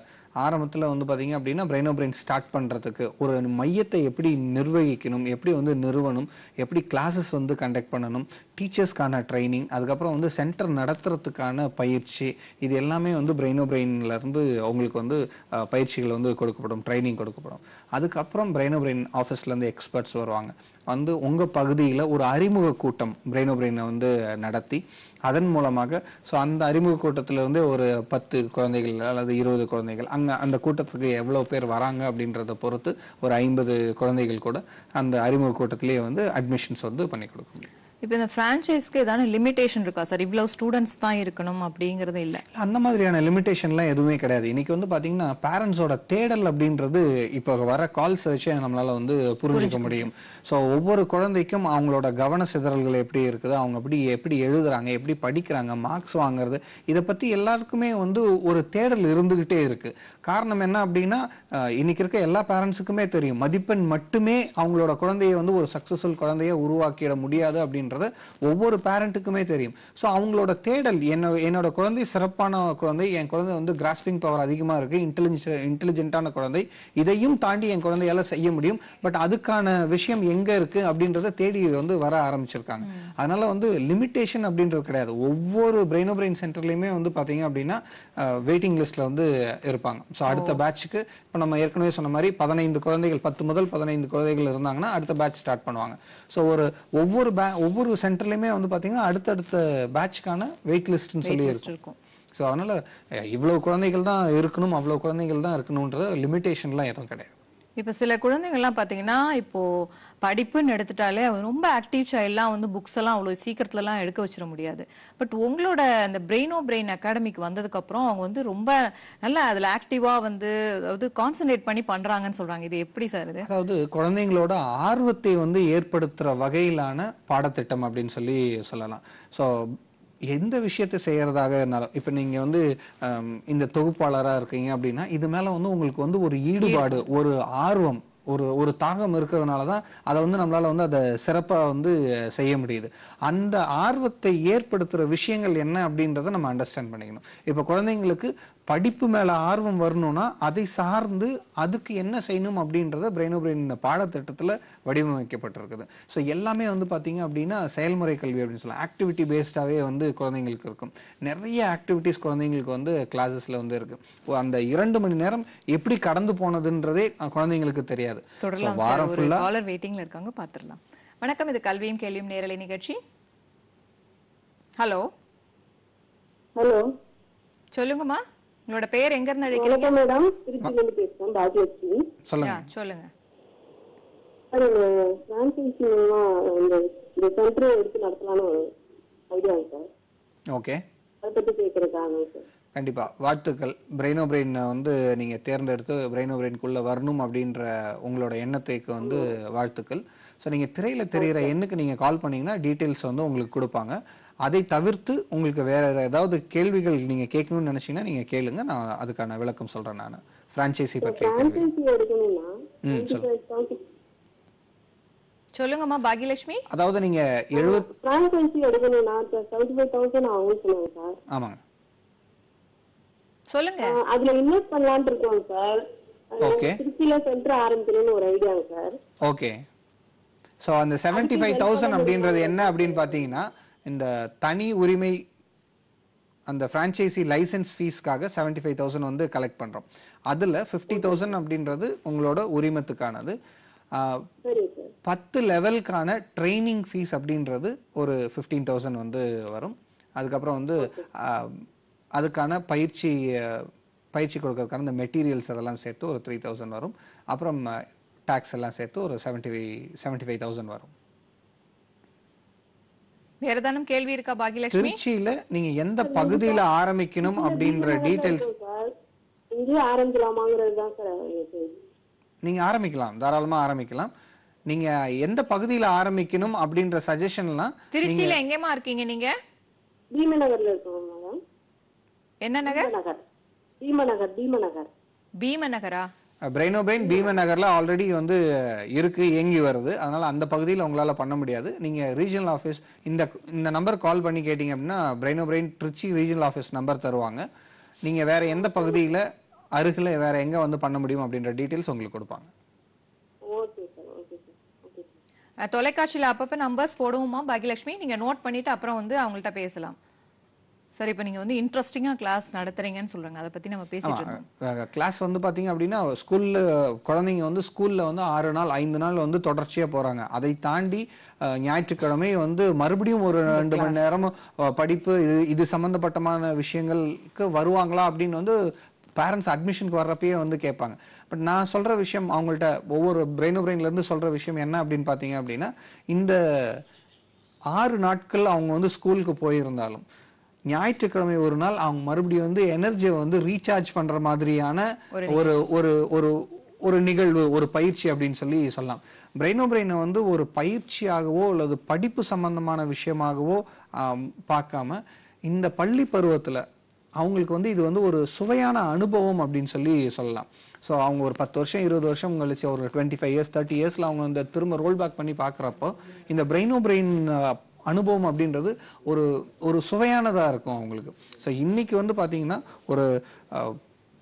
ஆரம்பத்தில் வந்து பார்த்தீங்க அப்படின்னா பிரெயினோ பிரெயின் ஸ்டார்ட் பண்ணுறதுக்கு ஒரு மையத்தை எப்படி நிர்வகிக்கணும் எப்படி வந்து நிறுவனம் எப்படி கிளாஸஸ் வந்து கண்டக்ட் பண்ணணும் டீச்சர்ஸ்க்கான ட்ரைனிங் அதுக்கப்புறம் வந்து சென்டர் நடத்துறதுக்கான பயிற்சி இது எல்லாமே வந்து பிரெயினோ பிரெயின்லேருந்து அவங்களுக்கு வந்து பயிற்சிகள் வந்து கொடுக்கப்படும் ட்ரைனிங் கொடுக்கப்படும் அதுக்கப்புறம் பிரெயினோ பிரெயின் ஆஃபீஸ்லேருந்து எக்ஸ்பர்ட்ஸ் வருவாங்க வந்து உங்கள் பகுதியில் ஒரு அறிமுக கூட்டம் பிரெயினோ பிரெயினை வந்து நடத்தி அதன் மூலமாக ஸோ அந்த அறிமுக கூட்டத்திலிருந்தே ஒரு பத்து குழந்தைகள் அல்லது இருபது குழந்தைகள் அங்கே அந்த கூட்டத்துக்கு எவ்வளோ பேர் வராங்க அப்படின்றத பொறுத்து ஒரு ஐம்பது குழந்தைகள் கூட அந்த அறிமுக கூட்டத்திலேயே வந்து அட்மிஷன்ஸ் வந்து பண்ணி கொடுக்க முடியும் இப்போ இந்த ஃப்ரான்ச்சைஸ்க்கு ஏதாவது லிமிடேஷன் இருக்கா சார் இவ்வளோ ஸ்டூடெண்ட்ஸ் தான் இருக்கணும் அப்படிங்கிறது இல்லை அந்த மாதிரியான லிமிடேஷன்லாம் எதுவுமே கிடையாது இன்றைக்கி வந்து பார்த்தீங்கன்னா பேரண்ட்ஸோட தேடல் அப்படின்றது இப்போ வர கால்ஸ் வச்சு நம்மளால் வந்து புரிஞ்சிக்க முடியும் ஸோ ஒவ்வொரு குழந்தைக்கும் அவங்களோட கவன சிதறல்கள் எப்படி இருக்குது அவங்க எப்படி எப்படி எழுதுறாங்க எப்படி படிக்கிறாங்க மார்க்ஸ் வாங்குறது இதை பற்றி எல்லாருக்குமே வந்து ஒரு தேடல் இருந்துக்கிட்டே இருக்குது காரணம் என்ன அப்படின்னா இன்றைக்கி இருக்க எல்லா பேரண்ட்ஸுக்குமே தெரியும் மதிப்பெண் மட்டுமே அவங்களோட குழந்தையை வந்து ஒரு சக்ஸஸ்ஃபுல் குழந்தைய உருவாக்கிட முடியாது அப்படின்னு அப்படின்றது ஒவ்வொரு பேரண்ட்டுக்குமே தெரியும் ஸோ அவங்களோட தேடல் என்ன என்னோட குழந்தை சிறப்பான குழந்தை என் குழந்தை வந்து கிராஸ்பிங் பவர் அதிகமாக இருக்குது இன்டெலிஜென்ஸ் இன்டெலிஜென்ட்டான குழந்தை இதையும் தாண்டி என் குழந்தையால் செய்ய முடியும் பட் அதுக்கான விஷயம் எங்கே இருக்குது அப்படின்றத தேடி வந்து வர ஆரம்பிச்சிருக்காங்க அதனால வந்து லிமிட்டேஷன் அப்படின்றது கிடையாது ஒவ்வொரு பிரெயினோ பிரெயின் சென்டர்லையுமே வந்து பார்த்தீங்க அப்படின்னா வெயிட்டிங் லிஸ்ட்டில் வந்து இருப்பாங்க ஸோ அடுத்த பேட்சுக்கு இப்போ நம்ம ஏற்கனவே சொன்ன மாதிரி பதினைந்து குழந்தைகள் பத்து முதல் பதினைந்து குழந்தைகள் இருந்தாங்கன்னா அடுத்த பேட்ச் ஸ்டார்ட் பண்ணுவாங்க ஸோ ஒரு ஒவ்வொரு பே ஒவ்வொரு ஒவ்வொரு சென்டர்லையுமே வந்து பார்த்தீங்கன்னா அடுத்தடுத்த பேட்ச்க்கான வெயிட் லிஸ்ட்னு சொல்லி இருக்கும் ஸோ அதனால் இவ்வளோ குழந்தைகள் தான் இருக்கணும் அவ்வளோ குழந்தைகள் தான் இருக்கணுன்றது லிமிட்டேஷன்லாம் எதுவும் கிடையாது இப்போ சில குழந்தைங்கள்லாம் பார்த்தீங்கன்னா இப்போது படிப்புன்னு எடுத்துட்டாலே ரொம்ப ஆக்டிவ் சைல்ட்லாம் வந்து புக்ஸ் எல்லாம் அவ்வளோ சீக்கிரத்துலலாம் எடுக்க வச்சிட முடியாது பட் உங்களோட அந்த பிரெயினோ பிரெயின் அகாடமிக்கு வந்ததுக்கப்புறம் அவங்க வந்து ரொம்ப நல்லா அதில் ஆக்டிவாக வந்து அதாவது கான்சன்ட்ரேட் பண்ணி பண்ணுறாங்கன்னு சொல்கிறாங்க இது எப்படி சார் இது அதாவது குழந்தைங்களோட ஆர்வத்தை வந்து ஏற்படுத்துகிற வகையிலான பாடத்திட்டம் அப்படின்னு சொல்லி சொல்லலாம் ஸோ எந்த விஷயத்தை செய்கிறதாக இருந்தாலும் இப்போ நீங்கள் வந்து இந்த தொகுப்பாளராக இருக்கீங்க அப்படின்னா இது மேலே வந்து உங்களுக்கு வந்து ஒரு ஈடுபாடு ஒரு ஆர்வம் ஒரு ஒரு தாகம் இருக்கிறதுனால தான் அதை வந்து நம்மளால் வந்து அதை சிறப்பாக வந்து செய்ய முடியுது அந்த ஆர்வத்தை ஏற்படுத்துகிற விஷயங்கள் என்ன அப்படின்றத நம்ம அண்டர்ஸ்டாண்ட் பண்ணிக்கணும் இப்போ குழந்தைங்களுக்கு படிப்பு மேலே ஆர்வம் வரணும்னா அதை சார்ந்து அதுக்கு என்ன செய்யணும் அப்படின்றத பிரெயினோ பிரெயின் பாடத்திட்டத்தில் வடிவமைக்கப்பட்டிருக்குது ஸோ எல்லாமே வந்து பார்த்திங்க அப்படின்னா செயல்முறை கல்வி அப்படின்னு சொல்லலாம் ஆக்டிவிட்டி பேஸ்டாகவே வந்து குழந்தைங்களுக்கு இருக்கும் நிறைய ஆக்டிவிட்டீஸ் குழந்தைங்களுக்கு வந்து கிளாஸஸில் வந்து இருக்குது அந்த இரண்டு மணி நேரம் எப்படி கடந்து போனதுன்றதே குழந்தைங்களுக்கு தெரியாது வாரம் ஃபுல்லாக வெயிட்டிங்கில் இருக்காங்க பார்த்துடலாம் வணக்கம் இது கல்வியும் கேள்வியும் நேரலை நிகழ்ச்சி ஹலோ ஹலோ சொல்லுங்கம்மா உங்களோட பேர் எங்க இருந்து அழைக்கிறீங்க மேடம் திருச்சியிலிருந்து பேசுறேன் சொல்லுங்க சொல்லுங்க ஓகே கண்டிப்பா வாழ்த்துக்கள் பிரெயினோ பிரெயின் வந்து நீங்க தேர்ந்தெடுத்து பிரெயினோ பிரெயின்குள்ள வரணும் அப்படின்ற உங்களோட எண்ணத்தைக்கு வந்து வாழ்த்துக்கள் ஸோ நீங்க திரையில தெரியிற எண்ணுக்கு நீங்க கால் பண்ணீங்கன்னா டீட்டெயில்ஸ் வந்து உங்களுக்கு கொடுப்பாங்க அதை தவிர்த்து உங்களுக்கு வேற ஏதாவது கேள்விகள் நீங்க கேட்கணும்னு நினைச்சீங்கன்னா நீங்க கேளுங்க நான் அதுக்கான விளக்கம் சொல்றேன் நான் ஃப்ரான்ச்சைசி பற்றி சொல்லுங்கம்மா பாகியலட்சுமி அதாவது நீங்க எழுபது ஃப்ரான்ச்சைசி ஃபைவ் தௌசண்ட் ஆகும் சார் ஆமாங்க சொல்லுங்க அதுல இன்வெஸ்ட் பண்ணலாம்னு இருக்கோம் சார் ஓகே திருச்சியில சென்டர் ஆரம்பிக்கணும்னு ஒரு ஐடியா சார் ஓகே சோ அந்த செவன்டி ஃபைவ் தௌசண்ட் அப்படின்றது என்ன அப்படின்னு பாத்தீங்கன்னா இந்த தனி உரிமை அந்த ஃப்ரான்ச்சைசி லைசன்ஸ் ஃபீஸ்க்காக செவன்ட்டி ஃபைவ் தௌசண்ட் வந்து கலெக்ட் பண்ணுறோம் அதில் ஃபிஃப்டி தௌசண்ட் அப்படின்றது உங்களோட உரிமத்துக்கானது பத்து லெவலுக்கான ட்ரைனிங் ஃபீஸ் அப்படின்றது ஒரு ஃபிஃப்டீன் தௌசண்ட் வந்து வரும் அதுக்கப்புறம் வந்து அதுக்கான பயிற்சி பயிற்சி கொடுக்கறதுக்கான இந்த மெட்டீரியல்ஸ் அதெல்லாம் சேர்த்து ஒரு த்ரீ தௌசண்ட் வரும் அப்புறம் டேக்ஸ் எல்லாம் சேர்த்து ஒரு seventy five seventy five thousand வரும் வேற ஏதானும் கேள்வி இருக்கா பாகியலட்சுமி திருச்சியில நீங்க எந்த பகுதியில ஆரம்பிக்கணும் அப்படின்ற டீடைல்ஸ் இங்கே ஆரம்பிக்கலாமாங்கிறது தான் சார் நீங்க ஆரம்பிக்கலாம் தாராளமா ஆரம்பிக்கலாம் நீங்க எந்த பகுதியில ஆரம்பிக்கணும் அப்படின்ற சஜஷன்லாம் திருச்சியில எங்கேமா இருக்கீங்க நீங்க பீமநகர்ல இருக்கோம் என்ன நகர் நகர் பீமநகர் பீமநகர் பீமநகரா பிரெயினோ பிரெயின் பீமன் நகரில் ஆல்ரெடி வந்து இருக்குது இயங்கி வருது அதனால் அந்த பகுதியில் உங்களால் பண்ண முடியாது நீங்கள் ரீஜனல் ஆஃபீஸ் இந்த இந்த நம்பர் கால் பண்ணி கேட்டிங்க அப்படின்னா Braino Brain Trichy regional office number தருவாங்க நீங்கள் வேறு எந்த பகுதியில் அருகில் வேறு எங்கே வந்து பண்ண முடியும் அப்படின்ற டீட்டெயில்ஸ் உங்களுக்கு கொடுப்பாங்க தொலைக்காட்சியில் அப்பப்போ நம்பர்ஸ் போடுவோமா பாகியலட்சுமி நீங்கள் நோட் பண்ணிவிட்டு அப்புறம் வந்து அவங்கள்ட்ட பேசலாம் சார் இப்போ நீங்கள் வந்து இன்ட்ரெஸ்டிங்காக கிளாஸ் நடத்துறீங்கன்னு சொல்கிறாங்க அதை பற்றி நம்ம பேசிட்டு இருந்தோம் கிளாஸ் வந்து பார்த்தீங்க அப்படின்னா ஸ்கூலில் குழந்தைங்க வந்து ஸ்கூலில் வந்து ஆறு நாள் ஐந்து நாள் வந்து தொடர்ச்சியாக போகிறாங்க அதை தாண்டி ஞாயிற்றுக்கிழமை வந்து மறுபடியும் ஒரு ரெண்டு மணி நேரம் படிப்பு இது இது சம்மந்தப்பட்டமான விஷயங்களுக்கு வருவாங்களா அப்படின்னு வந்து பேரண்ட்ஸ் அட்மிஷனுக்கு வர்றப்பயே வந்து கேட்பாங்க பட் நான் சொல்கிற விஷயம் அவங்கள்ட்ட ஒவ்வொரு பிரெயினோ பிரெயின்லேருந்து சொல்கிற விஷயம் என்ன அப்படின்னு பார்த்தீங்க அப்படின்னா இந்த ஆறு நாட்கள் அவங்க வந்து ஸ்கூலுக்கு போயிருந்தாலும் ஞாயிற்றுக்கிழமை ஒரு நாள் அவங்க மறுபடியும் வந்து எனர்ஜியை வந்து ரீசார்ஜ் பண்ற மாதிரியான ஒரு ஒரு ஒரு ஒரு நிகழ்வு ஒரு பயிற்சி அப்படின்னு சொல்லி சொல்லலாம் பிரெயினோ பிரெயினை வந்து ஒரு பயிற்சியாகவோ அல்லது படிப்பு சம்பந்தமான விஷயமாகவோ பார்க்காம இந்த பள்ளி பருவத்தில் அவங்களுக்கு வந்து இது வந்து ஒரு சுவையான அனுபவம் அப்படின்னு சொல்லி சொல்லலாம் ஸோ அவங்க ஒரு பத்து வருஷம் இருபது வருஷம் கழிச்சு ஒரு டுவெண்ட்டி ஃபைவ் இயர்ஸ் தேர்ட்டி இயர்ஸில் அவங்க இந்த திரும்ப ரோல் பேக் பண்ணி பார்க்குறப்போ இந்த பிரெயினோ பிரெயின் அனுபவம் அப்படின்றது ஒரு ஒரு சுவையானதாக இருக்கும் அவங்களுக்கு ஸோ இன்றைக்கி வந்து பார்த்திங்கன்னா ஒரு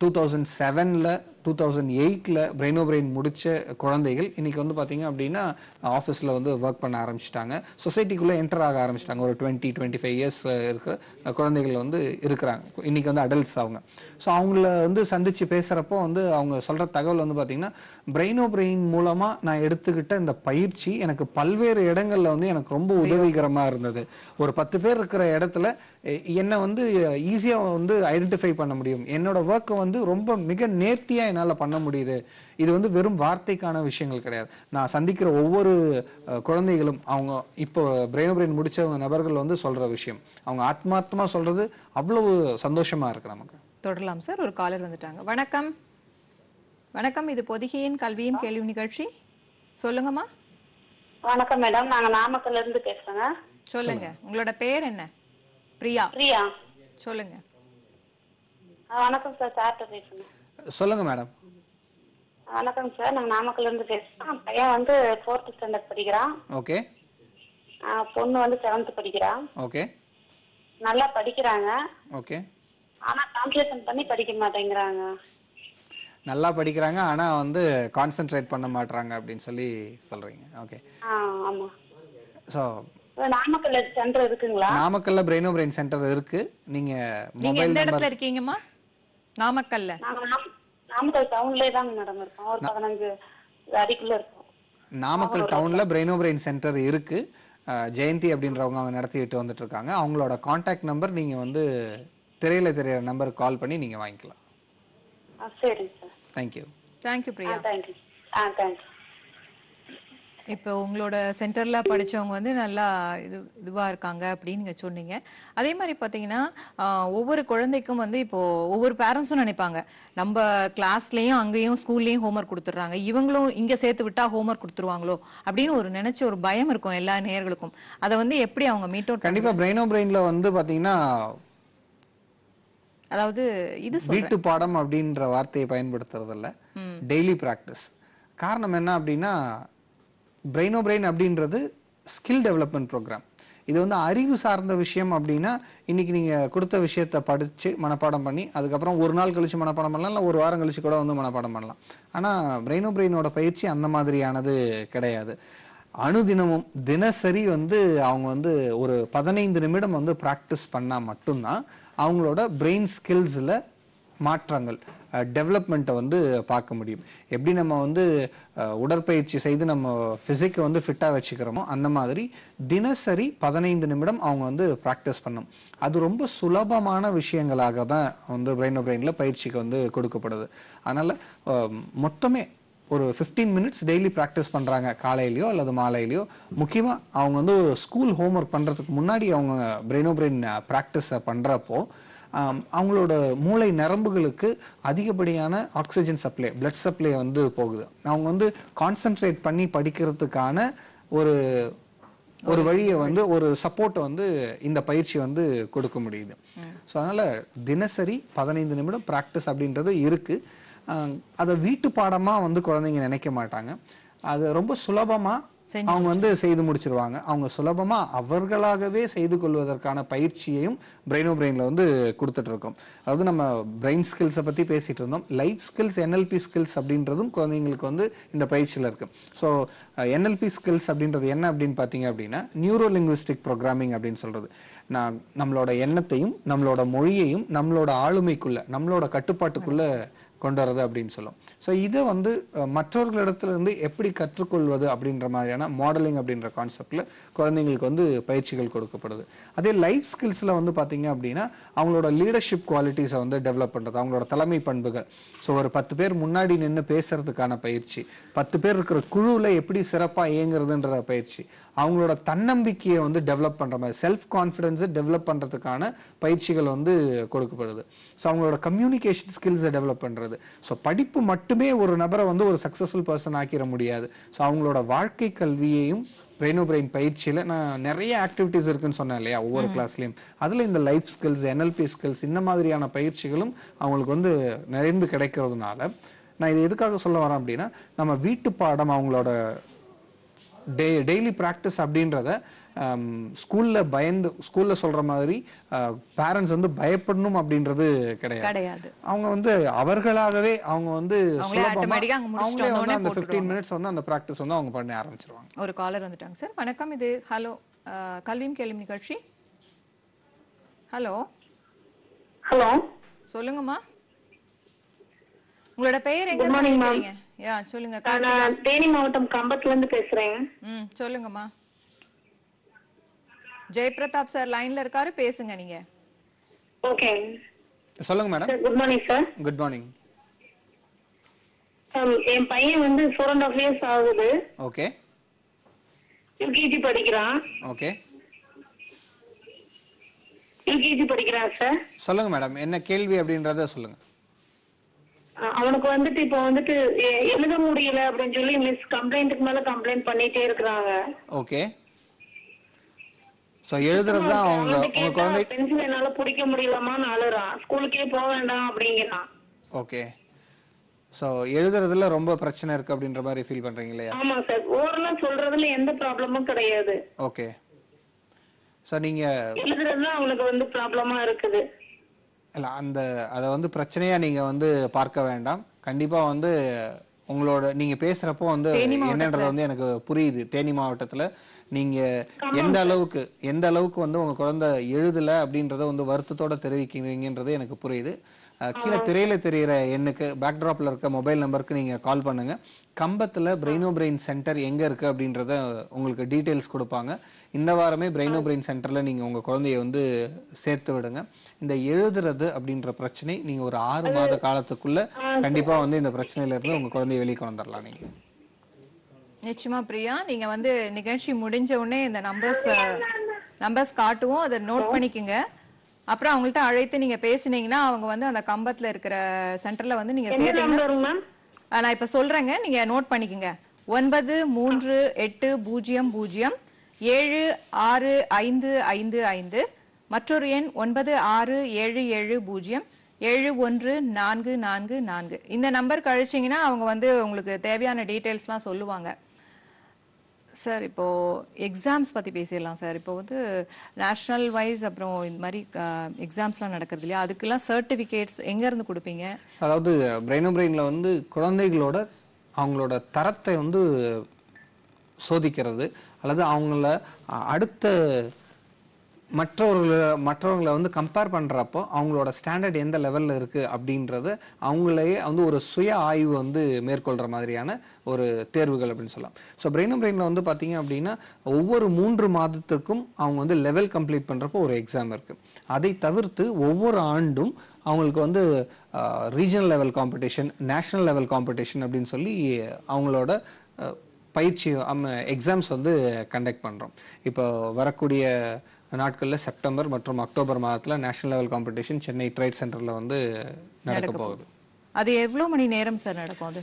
டூ தௌசண்ட் செவனில் டூ தௌசண்ட் எயிட்டில் பிரெயினோ பிரெயின் முடித்த குழந்தைகள் இன்றைக்கி வந்து பார்த்திங்க அப்படின்னா ஆஃபீஸில் வந்து ஒர்க் பண்ண ஆரம்பிச்சிட்டாங்க சொசைட்டிக்குள்ளே என்டர் ஆக ஆரம்பிச்சிட்டாங்க ஒரு டுவெண்ட்டி டுவெண்ட்டி ஃபைவ் இயர்ஸ் இருக்கிற குழந்தைகள் வந்து இருக்கிறாங்க இன்றைக்கி வந்து அடல்ட்ஸ் அவங்க ஸோ அவங்கள வந்து சந்தித்து பேசுகிறப்போ வந்து அவங்க சொல்கிற தகவல் வந்து பார்த்திங்கன்னா பிரெயினோ பிரெயின் மூலமாக நான் எடுத்துக்கிட்ட இந்த பயிற்சி எனக்கு பல்வேறு இடங்களில் வந்து எனக்கு ரொம்ப உதவிகரமாக இருந்தது ஒரு பத்து பேர் இருக்கிற இடத்துல என்னை வந்து ஈஸியாக வந்து ஐடென்டிஃபை பண்ண முடியும் என்னோட ஒர்க்கை வந்து ரொம்ப மிக நேர்த்தியாக என்னால் பண்ண முடியுது இது வந்து வெறும் வார்த்தைக்கான விஷயங்கள் கிடையாது நான் சந்திக்கிற ஒவ்வொரு குழந்தைகளும் அவங்க இப்போ பிரெயின் பிரெயின் முடித்தவங்க நபர்கள் வந்து சொல்கிற விஷயம் அவங்க ஆத்மார்த்தமாக சொல்கிறது அவ்வளவு சந்தோஷமாக இருக்குது நமக்கு தொடரலாம் சார் ஒரு காலர் வந்துட்டாங்க வணக்கம் வணக்கம் இது பொதிகையின் கல்வியின் கேள்வி நிகழ்ச்சி சொல்லுங்கம்மா வணக்கம் மேடம் நாங்க நாமக்கல்ல இருந்து பேசுறேங்க சொல்லுங்க உங்களோட பேர் என்ன பிரியா பிரியா சொல்லுங்க வணக்கம் சார் சார்ட்ட பேசுங்க சொல்லுங்க மேடம் வணக்கம் சார் நாங்க நாமக்கல்ல இருந்து பேசுறோம் பையன் வந்து ஃபோர்த் ஸ்டாண்டர்ட் படிக்கிறான் ஓகே பொண்ணு வந்து செவன்த் படிக்கிறான் ஓகே நல்லா படிக்கிறாங்க ஓகே ஆனா காம்படிஷன் பண்ணி படிக்க மாட்டேங்கிறாங்க நல்லா படிக்கிறாங்க ஆனா வந்து கான்சென்ட்ரேட் பண்ண மாட்டாங்க அப்படின்னு சொல்லி சொல்றீங்க ஓகே ஆமா சோ நாமக்கல்ல சென்டர் இருக்குங்களா நாமக்கல்ல பிரெயினோ பிரெயின் சென்டர் இருக்கு நீங்க நீங்க எந்த இடத்துல இருக்கீங்கம்மா நாமக்கல்ல நாமக்கல் டவுன்ல தான் மேடம் இருக்கோம் ஒரு 15 அடிக்குள்ள இருக்கோம் நாமக்கல் டவுன்ல பிரெயினோ பிரெயின் சென்டர் இருக்கு ஜெயந்தி அப்படின்றவங்க அவங்க நடத்திட்டு வந்துட்டு இருக்காங்க அவங்களோட कांटेक्ट நம்பர் நீங்க வந்து திரையில தெரியற நம்பருக்கு கால் பண்ணி நீங்க வாங்கிக்கலாம் சரி thank you Priya you ah thank you இப்போ உங்களோட சென்டரில் படித்தவங்க வந்து நல்லா இது இதுவாக இருக்காங்க அப்படின்னு நீங்கள் சொன்னீங்க அதே மாதிரி பார்த்தீங்கன்னா ஒவ்வொரு குழந்தைக்கும் வந்து இப்போது ஒவ்வொரு பேரண்ட்ஸும் நினைப்பாங்க நம்ம கிளாஸ்லேயும் அங்கேயும் ஸ்கூல்லேயும் ஹோம்ஒர்க் கொடுத்துட்றாங்க இவங்களும் இங்கே சேர்த்து விட்டால் ஹோம்ஒர்க் கொடுத்துருவாங்களோ அப்படின்னு ஒரு நினச்ச ஒரு பயம் இருக்கும் எல்லா நேர்களுக்கும் அதை வந்து எப்படி அவங்க மீட் அவுட் கண்டிப்பாக பிரெயினோ பிரெயினில் வந்து பார்த்தீங்கன்னா அதாவது இது வீட்டு பாடம் அப்படின்ற வார்த்தையை பயன்படுத்துறதில்ல டெய்லி ப்ராக்டிஸ் காரணம் என்ன அப்படின்னா பிரெயினோ பிரெயின் oh அப்படின்றது ஸ்கில் டெவலப்மெண்ட் ப்ரோக்ராம் இது வந்து அறிவு சார்ந்த விஷயம் அப்படின்னா இன்னைக்கு நீங்கள் கொடுத்த விஷயத்த படித்து மனப்பாடம் பண்ணி அதுக்கப்புறம் ஒரு நாள் கழித்து மனப்பாடம் பண்ணலாம் இல்லை ஒரு வாரம் கழித்து கூட வந்து மனப்பாடம் பண்ணலாம் ஆனால் பிரெயினோ பிரெயினோட பயிற்சி அந்த மாதிரியானது கிடையாது அணுதினமும் தினசரி வந்து அவங்க வந்து ஒரு பதினைந்து நிமிடம் வந்து ப்ராக்டிஸ் பண்ணால் மட்டும்தான் அவங்களோட பிரெயின் ஸ்கில்ஸில் மாற்றங்கள் டெவலப்மெண்ட்டை வந்து பார்க்க முடியும் எப்படி நம்ம வந்து உடற்பயிற்சி செய்து நம்ம ஃபிசிக்கை வந்து ஃபிட்டாக வச்சுக்கிறோமோ அந்த மாதிரி தினசரி பதினைந்து நிமிடம் அவங்க வந்து ப்ராக்டிஸ் பண்ணும் அது ரொம்ப சுலபமான விஷயங்களாக தான் வந்து பிரெயின் பிரெயினில் பயிற்சிக்கு வந்து கொடுக்கப்படுது அதனால் மொத்தமே ஒரு ஃபிஃப்டீன் மினிட்ஸ் டெய்லி ப்ராக்டிஸ் பண்ணுறாங்க காலையிலையோ அல்லது மாலையிலையோ முக்கியமாக அவங்க வந்து ஒரு ஸ்கூல் ஹோம் ஒர்க் பண்ணுறதுக்கு முன்னாடி அவங்க பிரெயினோ பிரெயின் ப்ராக்டிஸை பண்ணுறப்போ அவங்களோட மூளை நரம்புகளுக்கு அதிகப்படியான ஆக்சிஜன் சப்ளை பிளட் சப்ளை வந்து போகுது அவங்க வந்து கான்சென்ட்ரேட் பண்ணி படிக்கிறதுக்கான ஒரு ஒரு வழியை வந்து ஒரு சப்போர்ட்டை வந்து இந்த பயிற்சி வந்து கொடுக்க முடியுது ஸோ அதனால் தினசரி பதினைந்து நிமிடம் ப்ராக்டிஸ் அப்படின்றது இருக்குது அதை வீட்டு பாடமாக வந்து குழந்தைங்க நினைக்க மாட்டாங்க அது ரொம்ப சுலபமாக அவங்க வந்து செய்து முடிச்சிருவாங்க அவங்க சுலபமாக அவர்களாகவே செய்து கொள்வதற்கான பயிற்சியையும் பிரெயினோ பிரெயின்ல வந்து கொடுத்துட்டு இருக்கோம் அதாவது நம்ம பிரெயின் ஸ்கில்ஸை பற்றி பேசிகிட்டு இருந்தோம் லைஃப் ஸ்கில்ஸ் என்எல்பி ஸ்கில்ஸ் அப்படின்றதும் குழந்தைங்களுக்கு வந்து இந்த பயிற்சியில் இருக்குது ஸோ என்எல்பி ஸ்கில்ஸ் அப்படின்றது என்ன அப்படின்னு பார்த்தீங்க அப்படின்னா நியூரோ லிங்குவிஸ்டிக் ப்ரோக்ராமிங் அப்படின்னு சொல்கிறது நான் நம்மளோட எண்ணத்தையும் நம்மளோட மொழியையும் நம்மளோட ஆளுமைக்குள்ளே நம்மளோட கட்டுப்பாட்டுக்குள்ளே கொண்டு வரது அப்படின்னு சொல்லும் ஸோ இதை வந்து மற்றவர்களிடத்துலேருந்து எப்படி கற்றுக்கொள்வது அப்படின்ற மாதிரியான மாடலிங் அப்படின்ற கான்செப்டில் குழந்தைங்களுக்கு வந்து பயிற்சிகள் கொடுக்கப்படுது அதே லைஃப் ஸ்கில்ஸில் வந்து பார்த்திங்க அப்படின்னா அவங்களோட லீடர்ஷிப் குவாலிட்டிஸை வந்து டெவலப் பண்ணுறது அவங்களோட தலைமை பண்புகள் ஸோ ஒரு பத்து பேர் முன்னாடி நின்று பேசுகிறதுக்கான பயிற்சி பத்து பேர் இருக்கிற குழுவில் எப்படி சிறப்பாக இயங்குறதுன்ற பயிற்சி அவங்களோட தன்னம்பிக்கையை வந்து டெவலப் பண்ணுற மாதிரி செல்ஃப் கான்ஃபிடென்ஸை டெவலப் பண்ணுறதுக்கான பயிற்சிகள் வந்து கொடுக்கப்படுது ஸோ அவங்களோட கம்யூனிகேஷன் ஸ்கில்ஸை டெவலப் பண்ணுறது அப்படிங்கிறது ஸோ படிப்பு மட்டுமே ஒரு நபரை வந்து ஒரு சக்ஸஸ்ஃபுல் பர்சன் ஆக்கிட முடியாது ஸோ அவங்களோட வாழ்க்கை கல்வியையும் பிரெயினோ பிரெயின் பயிற்சியில் நான் நிறைய ஆக்டிவிட்டீஸ் இருக்குன்னு சொன்னேன் இல்லையா ஒவ்வொரு கிளாஸ்லேயும் அதில் இந்த லைஃப் ஸ்கில்ஸ் என்எல்பி ஸ்கில்ஸ் இந்த மாதிரியான பயிற்சிகளும் அவங்களுக்கு வந்து நிறைந்து கிடைக்கிறதுனால நான் இது எதுக்காக சொல்ல வரேன் அப்படின்னா நம்ம வீட்டு பாடம் அவங்களோட டெய் டெய்லி ப்ராக்டிஸ் அப்படின்றத ஸ்கூலில் பயந்து ஸ்கூலில் சொல்கிற மாதிரி பேரண்ட்ஸ் வந்து பயப்படணும் அப்படின்றது கிடையாது அவங்க வந்து அவர்களாகவே அவங்க வந்து அவங்களே வந்து அந்த ஃபிஃப்டீன் மினிட்ஸ் வந்து அந்த ப்ராக்டிஸ் வந்து அவங்க பண்ண ஆரம்பிச்சிருவாங்க ஒரு காலர் வந்துட்டாங்க சார் வணக்கம் இது ஹலோ கல்வியும் கேள்வி நிகழ்ச்சி ஹலோ ஹலோ சொல்லுங்கம்மா உங்களோட பெயர் எங்க யா சொல்லுங்க தேனி மாவட்டம் கம்பத்துல இருந்து பேசுறேன் ம் சொல்லுங்கம்மா ஜெயபிரதாப் சார் லைன்ல இருக்காரு பேசுங்க நீங்க ஓகே சொல்லுங்க madam good morning sir good morning என் பையன் வந்து ஃபோர் அண்ட் ஆஃப் இயர்ஸ் ஆகுது ஓகே யூகேஜி படிக்கிறான் ஓகே யூகேஜி படிக்கிறான் சார் சொல்லுங்க மேடம் என்ன கேள்வி அப்படின்றத சொல்லுங்க அவனுக்கு வந்துட்டு இப்போ வந்துட்டு எழுத முடியல அப்படின்னு சொல்லி மிஸ் கம்ப்ளைண்ட்டுக்கு மேல கம்ப்ளைண்ட் பண்ணிட்டே இருக்கிறாங்க ஓகே சோ எழுதுறது தான் அவங்க உங்க குழந்தை பென்சில் என்னால பிடிக்க முடியலமான்னு அழுறான் ஸ்கூலுக்கே போக வேண்டாம் அப்படிங்கிறான் ஓகே சோ எழுதுறதுல ரொம்ப பிரச்சனை இருக்கு அப்படின்ற மாதிரி ஃபீல் பண்றீங்க இல்லையா ஆமா சார் ஓரலா சொல்றதுல எந்த ப்ராப்ளமும் கிடையாது ஓகே சோ நீங்க எழுதுறது அவனுக்கு வந்து ப்ராப்ளமா இருக்குது இல்ல அந்த அத வந்து பிரச்சனையா நீங்க வந்து பார்க்க வேண்டாம் கண்டிப்பா வந்து உங்களோட நீங்க பேசுறப்போ வந்து என்னன்றது வந்து எனக்கு புரியுது தேனி மாவட்டத்துல நீங்கள் எந்த அளவுக்கு எந்த அளவுக்கு வந்து உங்கள் குழந்தை எழுதலை அப்படின்றத வந்து வருத்தத்தோட தெரிவிக்கிறீங்கன்றது எனக்கு புரியுது கீழே திரையில தெரிகிற எண்ணுக்கு பேக்ட்ராப்ல இருக்க மொபைல் நம்பருக்கு நீங்க கால் பண்ணுங்க கம்பத்துல பிரெயினோ பிரெயின் சென்டர் எங்க இருக்கு அப்படின்றத உங்களுக்கு டீட்டெயில்ஸ் கொடுப்பாங்க இந்த வாரமே பிரெயினோ பிரெயின் சென்டர்ல நீங்க உங்க குழந்தைய வந்து சேர்த்து விடுங்க இந்த எழுதுறது அப்படின்ற பிரச்சனை நீங்க ஒரு ஆறு மாத காலத்துக்குள்ள கண்டிப்பா வந்து இந்த பிரச்சனையில இருந்து உங்க குழந்தைய வெளியே கொண்டு வந்துடலாம் நீங்க நிச்சயமா பிரியா நீங்க வந்து நிகழ்ச்சி முடிஞ்ச உடனே இந்த நம்பர்ஸ் நம்பர்ஸ் காட்டுவோம் அதை நோட் பண்ணிக்கோங்க அப்புறம் அவங்கள்ட்ட அழைத்து நீங்க பேசினீங்கன்னா அவங்க வந்து அந்த கம்பத்துல இருக்கிற சென்டர்ல வந்து நீங்க சேர்த்தீங்கன்னா நான் இப்ப சொல்றேங்க நீங்க நோட் பண்ணிக்கோங்க ஒன்பது மூன்று எட்டு பூஜ்ஜியம் பூஜ்ஜியம் ஏழு ஆறு ஐந்து ஐந்து ஐந்து மற்றொரு எண் ஒன்பது ஆறு ஏழு ஏழு பூஜ்ஜியம் ஏழு ஒன்று நான்கு நான்கு நான்கு இந்த நம்பர் கழிச்சிங்கன்னா அவங்க வந்து உங்களுக்கு தேவையான டீட்டெயில்ஸ்லாம் சொல்லுவாங்க சார் இப்போது எக்ஸாம்ஸ் பற்றி பேசிடலாம் சார் இப்போ வந்து நேஷ்னல் வைஸ் அப்புறம் இந்த மாதிரி எக்ஸாம்ஸ்லாம் நடக்கிறது இல்லையா அதுக்கெல்லாம் சர்டிஃபிகேட்ஸ் எங்கேருந்து கொடுப்பீங்க அதாவது பிரெயினோ பிரெயினில் வந்து குழந்தைகளோட அவங்களோட தரத்தை வந்து சோதிக்கிறது அல்லது அவங்கள அடுத்த மற்றவர்களை மற்றவர்களை வந்து கம்பேர் பண்ணுறப்போ அவங்களோட ஸ்டாண்டர்ட் எந்த லெவலில் இருக்குது அப்படின்றது அவங்களையே வந்து ஒரு சுய ஆய்வு வந்து மேற்கொள்கிற மாதிரியான ஒரு தேர்வுகள் அப்படின்னு சொல்லலாம் ஸோ பிரெயினும் பிரெயினில் வந்து பார்த்தீங்க அப்படின்னா ஒவ்வொரு மூன்று மாதத்துக்கும் அவங்க வந்து லெவல் கம்ப்ளீட் பண்ணுறப்போ ஒரு எக்ஸாம் இருக்குது அதை தவிர்த்து ஒவ்வொரு ஆண்டும் அவங்களுக்கு வந்து regional level competition national level competition அப்படின்னு சொல்லி அவங்களோட பயிற்சி எக்ஸாம்ஸ் வந்து கண்டக்ட் பண்ணுறோம் இப்போ வரக்கூடிய நாட்களில் செப்டம்பர் மற்றும் அக்டோபர் மாதத்தில் national level competition Chennai trade சென்டரில் வந்து நடக்க போகுது அது எவ்வளோ மணி நேரம் சார் நடக்கும் அது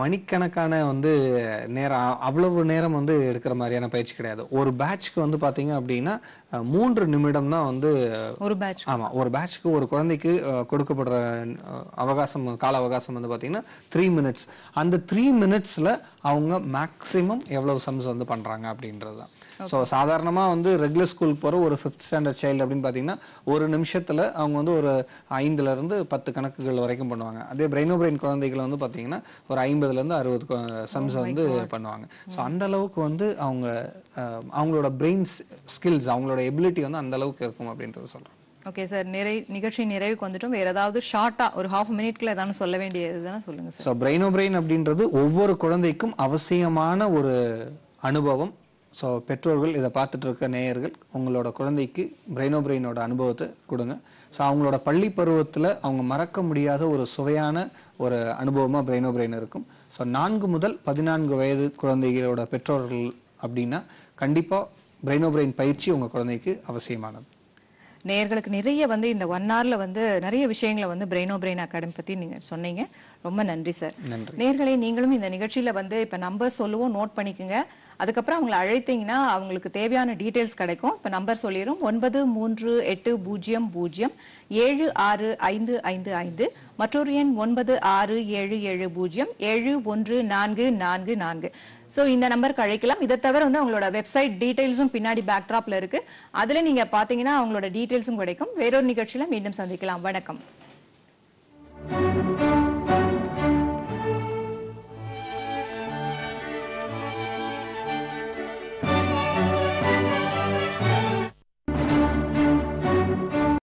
மணிக்கணக்கான வந்து நேரம் அவ்வளவு நேரம் வந்து எடுக்கிற மாதிரியான பயிற்சி கிடையாது ஒரு பேட்ச்க்கு வந்து பார்த்தீங்க அப்படின்னா மூன்று நிமிடம் தான் வந்து ஒரு பேட்ச் ஆமாம் ஒரு பேட்ச்க்கு ஒரு குழந்தைக்கு கொடுக்கப்படுற அவகாசம் கால அவகாசம் வந்து பார்த்தீங்கன்னா த்ரீ மினிட்ஸ் அந்த த்ரீ மினிட்ஸில் அவங்க மேக்ஸிமம் எவ்வளவு சம்ஸ் வந்து பண்ணுறாங்க அப்படின்றது தான் ஸோ சாதாரணமாக வந்து ரெகுலர் ஸ்கூலுக்கு போகிற ஒரு ஃபிஃப்த் ஸ்டாண்டர்ட் சைல்டு அப்படின்னு பார்த்தீங்கன்னா ஒரு நிமிஷத்தில் அவங்க வந்து ஒரு ஐந்துலேருந்து பத்து கணக்குகள் வரைக்கும் பண்ணுவாங்க அதே பிரெயினோ பிரெயின் குழந்தைகளை வந்து பார்த்தீங்கன்னா ஒரு ஐம்பதுலேருந்து அறுபது சம்ஸ் oh வந்து பண்ணுவாங்க ஸோ hmm. அந்த அளவுக்கு வந்து அவங்க அவங்களோட பிரெயின்ஸ் ஸ்கில்ஸ் அவங்களோட எபிலிட்டி வந்து அந்த அளவுக்கு இருக்கும் அப்படின்றது சொல்கிறேன் ஓகே சார் நிறை நிகழ்ச்சி நிறைவுக்கு வந்துட்டும் வேறு ஏதாவது ஷார்ட்டாக ஒரு ஹாஃப் மினிட்ல ஏதாவது சொல்ல வேண்டியது தானே சொல்லுங்கள் சார் ஸோ பிரெயினோ பிரெயின் அப்படின்றது ஒவ்வொரு குழந்தைக்கும் அவசியமான ஒரு அனுபவம் ஸோ பெற்றோர்கள் இதை பார்த்துட்டு இருக்க நேயர்கள் உங்களோட குழந்தைக்கு பிரெயினோ பிரெயினோட அனுபவத்தை கொடுங்க ஸோ அவங்களோட பள்ளி பருவத்தில் அவங்க மறக்க முடியாத ஒரு சுவையான ஒரு அனுபவமாக பிரெயினோ பிரெயின் இருக்கும் ஸோ நான்கு முதல் பதினான்கு வயது குழந்தைகளோட பெற்றோர்கள் அப்படின்னா கண்டிப்பாக பிரெயினோ பிரெயின் பயிற்சி உங்கள் குழந்தைக்கு அவசியமானது நேர்களுக்கு நிறைய வந்து இந்த ஒன் ஹவர்ல வந்து நிறைய விஷயங்களை வந்து பிரெயினோ பிரெயின் அகாடமி பற்றி நீங்கள் சொன்னீங்க ரொம்ப நன்றி சார் நேர்களே நீங்களும் இந்த நிகழ்ச்சியில் வந்து இப்போ நம்பர் சொல்லுவோம் நோட் பண்ணிக்கோங்க அதுக்கப்புறம் அவங்களை அழைத்தீங்கன்னா அவங்களுக்கு தேவையான டீட்டெயில்ஸ் கிடைக்கும் இப்போ நம்பர் சொல்லிடும் ஒன்பது மூன்று எட்டு பூஜ்ஜியம் பூஜ்ஜியம் ஏழு ஆறு ஐந்து ஐந்து ஐந்து மற்றொரு எண் ஒன்பது ஆறு ஏழு ஏழு பூஜ்ஜியம் ஏழு ஒன்று நான்கு நான்கு நான்கு ஸோ இந்த நம்பருக்கு அழைக்கலாம் இதை தவிர வந்து அவங்களோட வெப்சைட் டீட்டெயில்ஸும் பின்னாடி பேக்ட்ராப்ல இருக்குது அதில் நீங்கள் பார்த்தீங்கன்னா அவங்களோட டீட்டெயில்ஸும் கிடைக்கும் வேறொரு நிகழ்ச்சியில் மீண்டும் சந்திக்கலாம் வணக்கம்